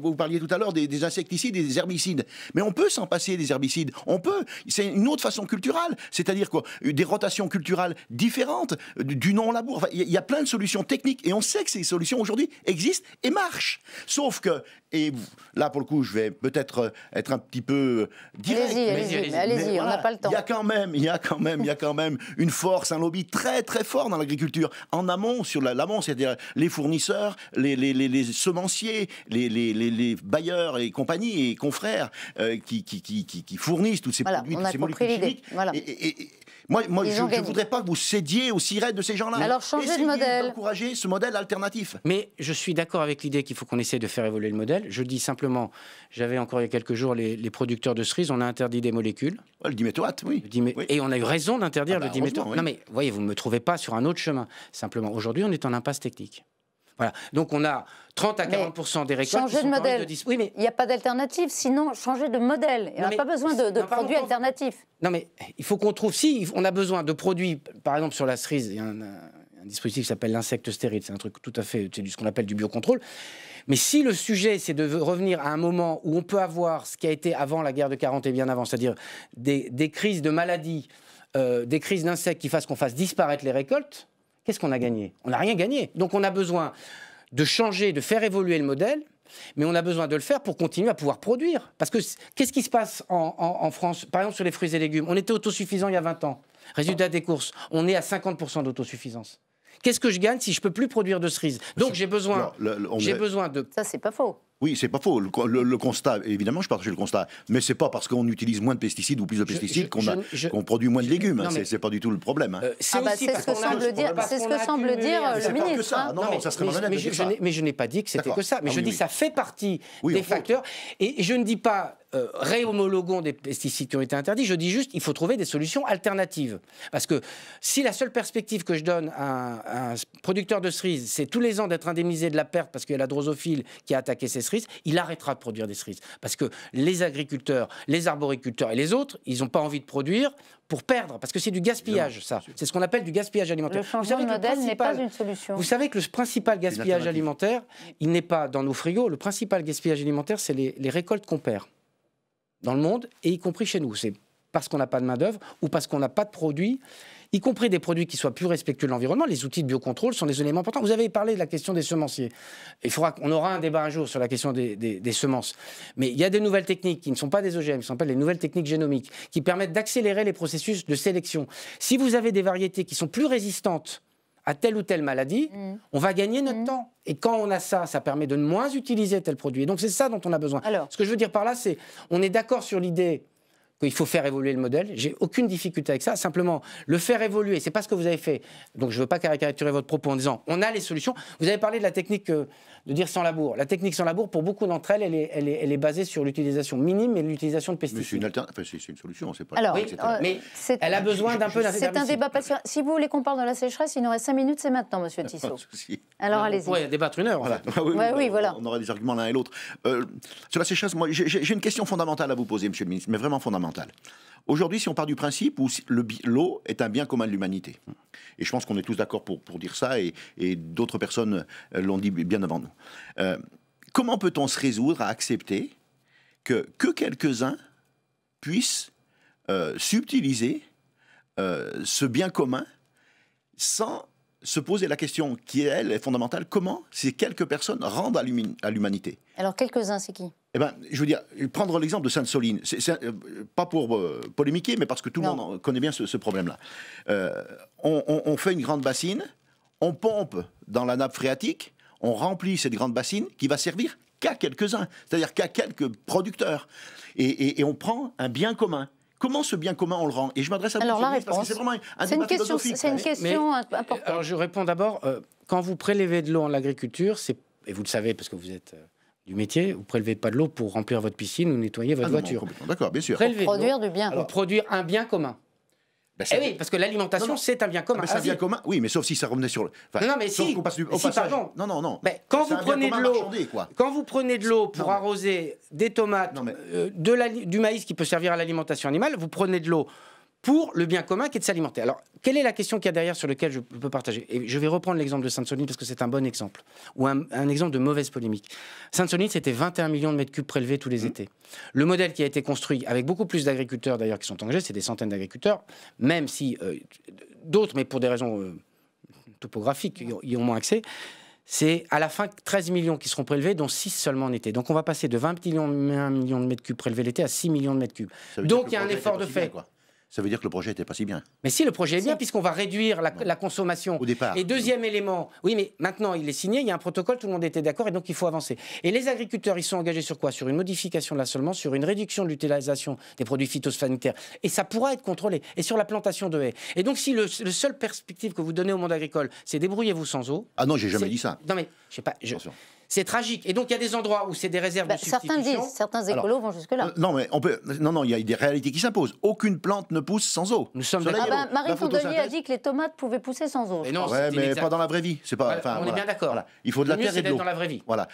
Vous, parliez tout à l'heure des, insecticides et des herbicides, mais on peut s'en passer des herbicides. On peut. C'est une autre façon culturelle, c'est-à-dire quoi Des rotations culturelles différentes du non labour. Il y a plein de solutions techniques et on sait que ces solutions aujourd'hui existent et marchent. Sauf que et là, pour le coup, je vais peut-être euh, être un petit peu euh, direct. Allez-y, allez-y, on n'a pas le temps. Il y a quand même, il y a quand même, il y a quand même une force, un lobby très très fort dans l'agriculture, en amont, sur l'amont, c'est-à-dire les fournisseurs, les, les, les semenciers, les, bailleurs et compagnies et confrères euh, qui, fournissent tous ces produits, ces molécules chimiques. Voilà. et, moi, je ne voudrais pas que vous cédiez aux sirènes de ces gens-là. Alors changez de modèle. Encourager ce modèle alternatif. Mais je suis d'accord avec l'idée qu'il faut qu'on essaie de faire évoluer le modèle. Je dis simplement, j'avais encore il y a quelques jours les, producteurs de cerises, on a interdit des molécules. Oh, le diméthoate, oui. Et on a eu raison d'interdire ah le bah, diméthoate. Non mais, voyez, vous ne me trouvez pas sur un autre chemin. Simplement, aujourd'hui, on est en impasse technique. Donc on a 30 à 40 des récoltes. de Oui, mais il n'y a pas d'alternative. Sinon, changer de modèle. Il n'y a pas besoin de, produits alternatifs. Non, mais il faut qu'on trouve. Si on a besoin de produits, par exemple sur la cerise, il y a un, dispositif qui s'appelle l'insecte stérile. C'est un truc tout à fait, c'est ce qu'on appelle du biocontrôle. Mais si le sujet, c'est de revenir à un moment où on peut avoir ce qui a été avant la guerre de 40 et bien avant, c'est-à-dire des, crises de maladies, euh, des crises d'insectes qui fassent qu'on fasse disparaître les récoltes, qu'est-ce qu'on a gagné On n'a rien gagné. Donc on a besoin de changer, de faire évoluer le modèle, mais on a besoin de le faire pour continuer à pouvoir produire. Parce que qu'est-ce qui se passe en, France Par exemple, sur les fruits et légumes, on était autosuffisant il y a 20 ans. Résultat des courses, on est à 50% d'autosuffisance. Qu'est-ce que je gagne si je ne peux plus produire de cerises Donc j'ai besoin, j'ai besoin de. Ça c'est pas faux. Oui, c'est pas faux. Le, constat, évidemment, je partage le constat. Mais c'est pas parce qu'on utilise moins de pesticides ou plus de pesticides qu'on produit moins de légumes. C'est pas du tout le problème. Hein. Euh, c'est ah bah, ce, que semble dire, c'est ce que semble dire le ministre. mais, je, n'ai pas dit que c'était que ça. Mais je ah dis ça fait partie des facteurs. Et je ne dis pas euh, réhomologuons des pesticides qui ont été interdits. Je dis juste, il faut trouver des solutions alternatives. Parce que si la seule perspective que je donne à un, producteur de cerises, c'est tous les ans d'être indemnisé de la perte parce qu'il y a la drosophile qui a attaqué ses cerises, il arrêtera de produire des cerises. Parce que les agriculteurs, les arboriculteurs et les autres, ils n'ont pas envie de produire pour perdre, parce que c'est du gaspillage, ça. C'est ce qu'on appelle du gaspillage alimentaire. Le changement de modèle n'est pas une solution. Vous savez que le principal gaspillage alimentaire, il n'est pas dans nos frigos. Le principal gaspillage alimentaire, c'est les, les récoltes qu'on perd dans le monde, et y compris chez nous. C'est parce qu'on n'a pas de main-d'œuvre ou parce qu'on n'a pas de produits, y compris des produits qui soient plus respectueux de l'environnement. Les outils de biocontrôle sont des éléments importants. Vous avez parlé de la question des semenciers. Il faudra, qu'on aura un débat un jour sur la question des, des semences. Mais il y a des nouvelles techniques qui ne sont pas des OGM, e qui s'appellent les nouvelles techniques génomiques, qui permettent d'accélérer les processus de sélection. Si vous avez des variétés qui sont plus résistantes à telle ou telle maladie, mm. on va gagner notre mm. temps. Et quand on a ça, ça permet de moins utiliser tel produit. Donc c'est ça dont on a besoin. Alors, Ce que je veux dire par là, c'est on est d'accord sur l'idée il faut faire évoluer le modèle. J'ai aucune difficulté avec ça. Simplement, le faire évoluer, c'est pas ce que vous avez fait. Donc, je ne veux pas caricaturer votre propos en disant on a les solutions. Vous avez parlé de la technique euh, de dire sans labour. La technique sans labour, pour beaucoup d'entre elles, elle est, basée sur l'utilisation minime et l'utilisation de pesticides. c'est une, alter... enfin, c'est une solution, pas. Euh, mais elle a besoin d'un peu C'est un débat Si vous voulez qu'on parle de la sécheresse, il nous reste 5 minutes, c'est maintenant, monsieur <laughs> Tissot. Alors, allez-y. On débattre une heure. Voilà. <laughs> voilà. On aura des arguments l'un et l'autre. Euh, sur la sécheresse, moi, j'ai une question fondamentale à vous poser, monsieur le ministre, mais vraiment fondamentale. Aujourd'hui, si on part du principe où l'eau est un bien commun de l'humanité, et je pense qu'on est tous d'accord pour, dire ça, et, d'autres personnes euh, l'ont dit bien avant nous, euh, comment peut-on se résoudre à accepter que, que quelques-uns puissent euh, subtiliser ce bien commun sans se poser la question qui, elle, est fondamentale, comment ces quelques personnes rendent à l'humanité Alors, quelques-uns, c'est qui eh ben, je veux dire, prendre l'exemple de Sainte-Soline, c'est, euh, pas pour euh, polémiquer, mais parce que tout le monde connaît bien ce, problème-là. Euh, on, fait une grande bassine, on pompe dans la nappe phréatique, on remplit cette grande bassine qui va servir qu'à quelques-uns, c'est-à-dire qu'à quelques producteurs. Et, on prend un bien commun. Comment ce bien commun on le rend Et je m'adresse à alors, la parce que c'est vraiment un une question, C'est une question importante. Alors je réponds d'abord, quand vous prélevez de l'eau en agriculture, c'est, et vous le savez parce que vous êtes du métier, vous prélevez pas de l'eau pour remplir votre piscine ou nettoyer votre ah voiture. D'accord, bien sûr. Prélevez pour produire du bien. Pour produire un bien commun. Ben, eh oui, parce que l'alimentation, c'est un bien commun. Ah, ben, c'est un bien commun, oui, mais sauf si ça revenait sur le. non, mais si. pardon. Non, non, non. quand, vous prenez de l'eau, quand vous prenez de l'eau pour arroser des tomates, euh, de la... du maïs qui peut servir à l'alimentation animale, vous prenez de l'eau pour le bien commun qui est de s'alimenter. Alors, quelle est la question qu'il y a derrière sur laquelle je peux partager Et je vais reprendre l'exemple de Sainte-Soline parce que c'est un bon exemple, ou un, exemple de mauvaise polémique. Sainte-Soline, c'était 21 millions de mètres cubes prélevés tous les mmh. étés. Le modèle qui a été construit, avec beaucoup plus d'agriculteurs d'ailleurs qui sont engagés, c'est des centaines d'agriculteurs, même si euh, d'autres, mais pour des raisons euh, topographiques, y ont moins accès c'est à la fin 13 millions qui seront prélevés, dont 6 seulement en été. Donc on va passer de 20 millions, million de mètres cubes prélevés l'été à 6 millions de mètres cubes. Donc il y a un effort de fait ça veut dire que le projet n'était pas si bien. Mais si, le projet est bien, puisqu'on va réduire la, consommation. Au départ. Et deuxième élément, oui, mais maintenant, il est signé, il y a un protocole, tout le monde était d'accord, et donc il faut avancer. Et les agriculteurs, ils sont engagés sur quoi Sur une modification de seulement sur une réduction de l'utilisation des produits phytosanitaires. Et ça pourra être contrôlé. Et sur la plantation de haies. Et donc, si le, seule seul perspective que vous donnez au monde agricole, c'est débrouillez-vous sans eau. Ah non, j'ai jamais dit ça. Non, mais je sais pas. C'est tragique. Et donc, il y a des endroits où c'est des réserves bah, de substitution. Certains disent, certains écolos vont jusque-là. Euh, non, mais on peut, non, non, il y a des réalités qui s'imposent. Aucune plante ne pousse sans eau. Nous sommes ah bah, Marie Fondelier a dit que les tomates pouvaient pousser sans eau. non, mais pas dans la vraie vie. C'est pas. on est bien d'accord. Il faut de la terre et de l'eau. dans la vraie vie. Voilà.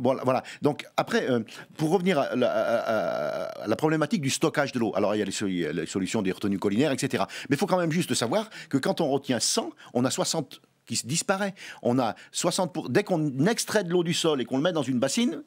Voilà. Donc après, euh, pour revenir à la, problématique du stockage de l'eau. Alors il y a les, les solutions des retenues collinaires, etc. Mais il faut quand même juste savoir que quand on retient 100, on a 60 qui disparaît. On a 60 Dès qu'on extrait de l'eau du sol et qu'on le met dans une bassine,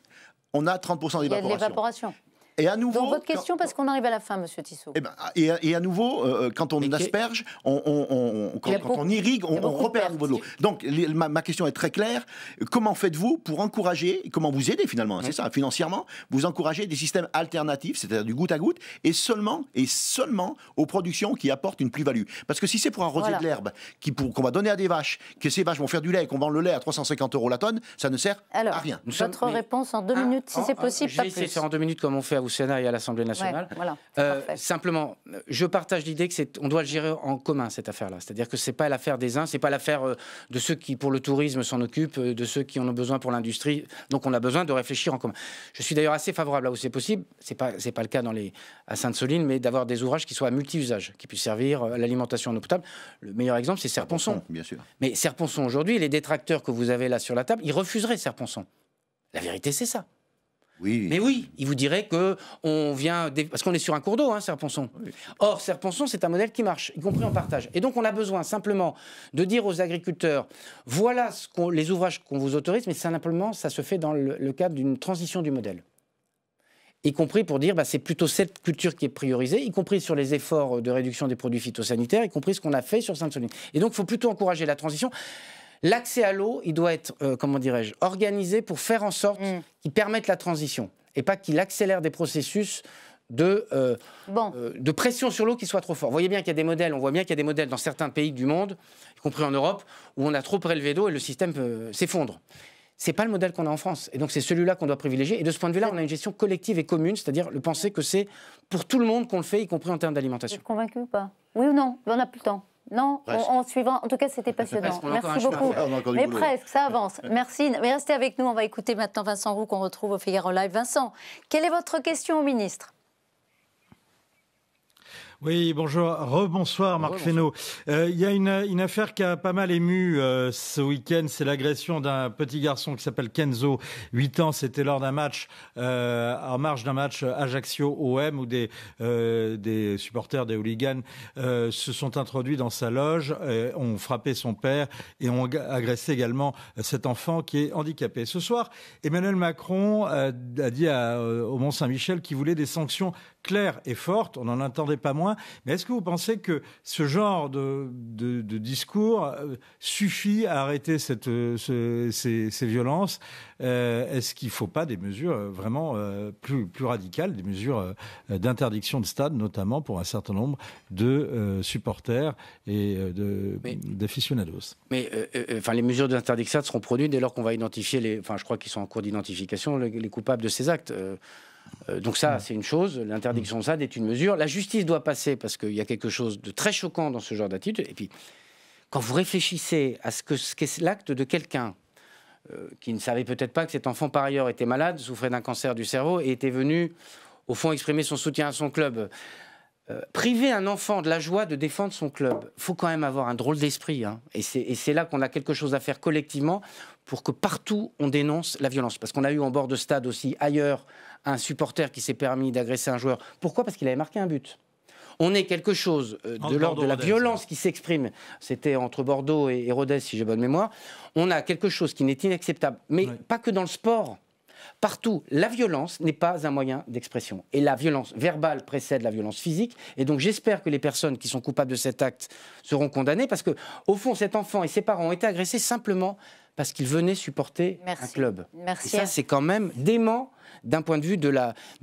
on a 30% d'évaporation. Et à nouveau. votre question, parce qu'on arrive à la fin, Monsieur Tissot. Eh ben, et, à, nouveau, euh, euh, quand on asperge, on, on, on, quand, on irrigue, on, repère de l'eau. Donc ma, question est très claire. Comment faites-vous pour encourager, comment vous aider, finalement, c'est ça, financièrement, vous encourager des systèmes alternatifs, c'est-à-dire du goutte à goutte, et seulement, et seulement aux productions qui apportent une plus-value. Parce que si c'est pour arroser de l'herbe, qu'on va donner à des vaches, que ces vaches vont faire du lait, qu'on vend le lait à 350 euros la tonne, ça ne sert à rien. nous votre réponse en deux ah. minutes, si ah. c'est possible, pas plus. en deux minutes, comme on fait à vous Sénat et à l'Assemblée nationale. Euh, simplement, je partage l'idée que c'est, on doit le gérer en commun cette affaire-là. C'est-à-dire que c'est pas l'affaire des uns, c'est pas l'affaire euh, de ceux qui pour le tourisme s'en occupent, euh, de ceux qui en ont besoin pour l'industrie. Donc on a besoin de réfléchir en commun. Je suis d'ailleurs assez favorable là où c'est possible. C'est pas c'est pas le cas dans les à Sainte-Soline, mais d'avoir des ouvrages qui soient à multi-usages, qui puissent servir à l'alimentation en eau potable. Le meilleur exemple, c'est Serponçon. Bien sûr. Mais Serponçon aujourd'hui, les détracteurs que vous avez là sur la table, ils refuseraient Serponçon. La vérité, c'est ça. Mais oui, il vous dirait que on vient parce qu'on est sur un cours d'eau, hein, Serponçon. Or, Serponçon, c'est un modèle qui marche, y compris en partage. Et donc, on a besoin simplement de dire aux agriculteurs voilà ce les ouvrages qu'on vous autorise, mais simplement, ça se fait dans le, cadre d'une transition du modèle y compris pour dire bah, c'est plutôt cette culture qui est priorisée, y compris sur les efforts de réduction des produits phytosanitaires, y compris ce qu'on a fait sur saint soline Et donc, il faut plutôt encourager la transition. L'accès à l'eau, il doit être, euh, comment dirais-je, organisé pour faire en sorte mm. qu'il permette la transition et pas qu'il accélère des processus de, euh, euh, de pression sur l'eau qui soit trop fort. Vous voyez bien qu'il y a des modèles, on voit bien qu'il y a des modèles dans certains pays du monde, y compris en Europe, où on a trop prélevé d'eau et le système s'effondre. s'effondre. C'est pas le modèle qu'on a en France. Et donc, c'est celui-là qu'on doit privilégier. Et de ce point de vue-là, on a une gestion collective et commune, c'est-à-dire le penser que c'est pour tout le monde qu'on le fait, y compris en termes d'alimentation. Vous êtes convaincu ou pas Oui ou non On n'a plus le temps. Non, En suivant En tout cas, c'était passionnant. Merci beaucoup. Ah, Mais presque, ça avance. <laughs> Merci. Mais restez avec nous. On va écouter maintenant Vincent Roux qu'on retrouve au Figaro Live. Vincent, quelle est votre question au ministre oui, bonjour, rebonsoir Marc Fesneau. Euh, il y a une, affaire qui a pas mal ému euh, ce week-end, c'est l'agression d'un petit garçon qui s'appelle Kenzo, 8 ans, c'était lors d'un match, euh, en marge d'un match Ajaccio-OM où des, supporters, des hooligans se sont introduits dans sa loge, ont frappé son père et ont agressé également cet enfant qui est handicapé. Ce soir, Emmanuel Macron a dit au Mont-Saint-Michel qu'il voulait des sanctions claires et fortes, on n'en attendait pas moins. Mais est-ce que vous pensez que ce genre de, discours euh, suffit à arrêter euh, ces, violences euh, Est-ce qu'il ne faut pas des mesures vraiment plus, radicales, des mesures d'interdiction de stade, notamment pour un certain nombre de supporters et d'aficionados Mais, enfin, les mesures d'interdiction de seront produites dès lors qu'on va identifier Enfin, je crois qu'ils sont en cours d'identification les, coupables de ces actes. Euh, donc ça, mm. c'est une chose. L'interdiction de est une mesure. La justice doit passer parce qu'il y a quelque chose de très choquant dans ce genre d'attitude. Et puis, quand vous réfléchissez à ce que qu'est l'acte de quelqu'un euh, qui ne savait peut-être pas que cet enfant par ailleurs était malade, souffrait d'un cancer du cerveau et était venu au fond exprimer son soutien à son club. Euh, priver un enfant de la joie de défendre son club, faut quand même avoir un drôle d'esprit. Hein. Et c'est là qu'on a quelque chose à faire collectivement pour que partout on dénonce la violence. Parce qu'on a eu en bord de stade aussi ailleurs un supporter qui s'est permis d'agresser un joueur. Pourquoi Parce qu'il avait marqué un but on est quelque chose euh, de l'ordre de la violence qui s'exprime. C'était entre Bordeaux et Rodez, si j'ai bonne mémoire. On a quelque chose qui n'est inacceptable, mais pas que dans le sport. Partout, la violence n'est pas un moyen d'expression. Et la violence verbale précède la violence physique. Et donc j'espère que les personnes qui sont coupables de cet acte seront condamnées parce que, au fond, cet enfant et ses parents ont été agressés simplement parce qu'il venait supporter un club. Merci. Et ça, c'est quand même dément d'un point de vue de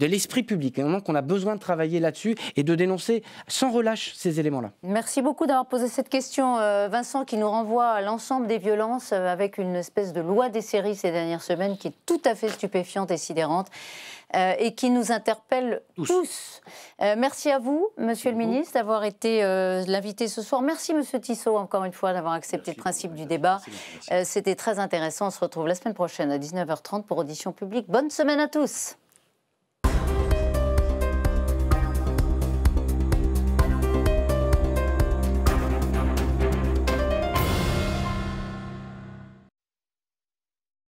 l'esprit de public. Et moment qu'on a besoin de travailler là-dessus et de dénoncer sans relâche ces éléments-là. Merci beaucoup d'avoir posé cette question, euh, Vincent, qui nous renvoie à l'ensemble des violences euh, avec une espèce de loi des séries ces dernières semaines qui est tout à fait stupéfiante et sidérante. Euh, et qui nous interpelle tous. merci à vous, Monsieur le Ministre, d'avoir été l'invité ce soir. Merci, Monsieur Tissot, encore une fois, d'avoir accepté le principe du débat. C'était très intéressant. On se retrouve la semaine prochaine à 19h30 pour Audition publique. Bonne semaine à tous. tous.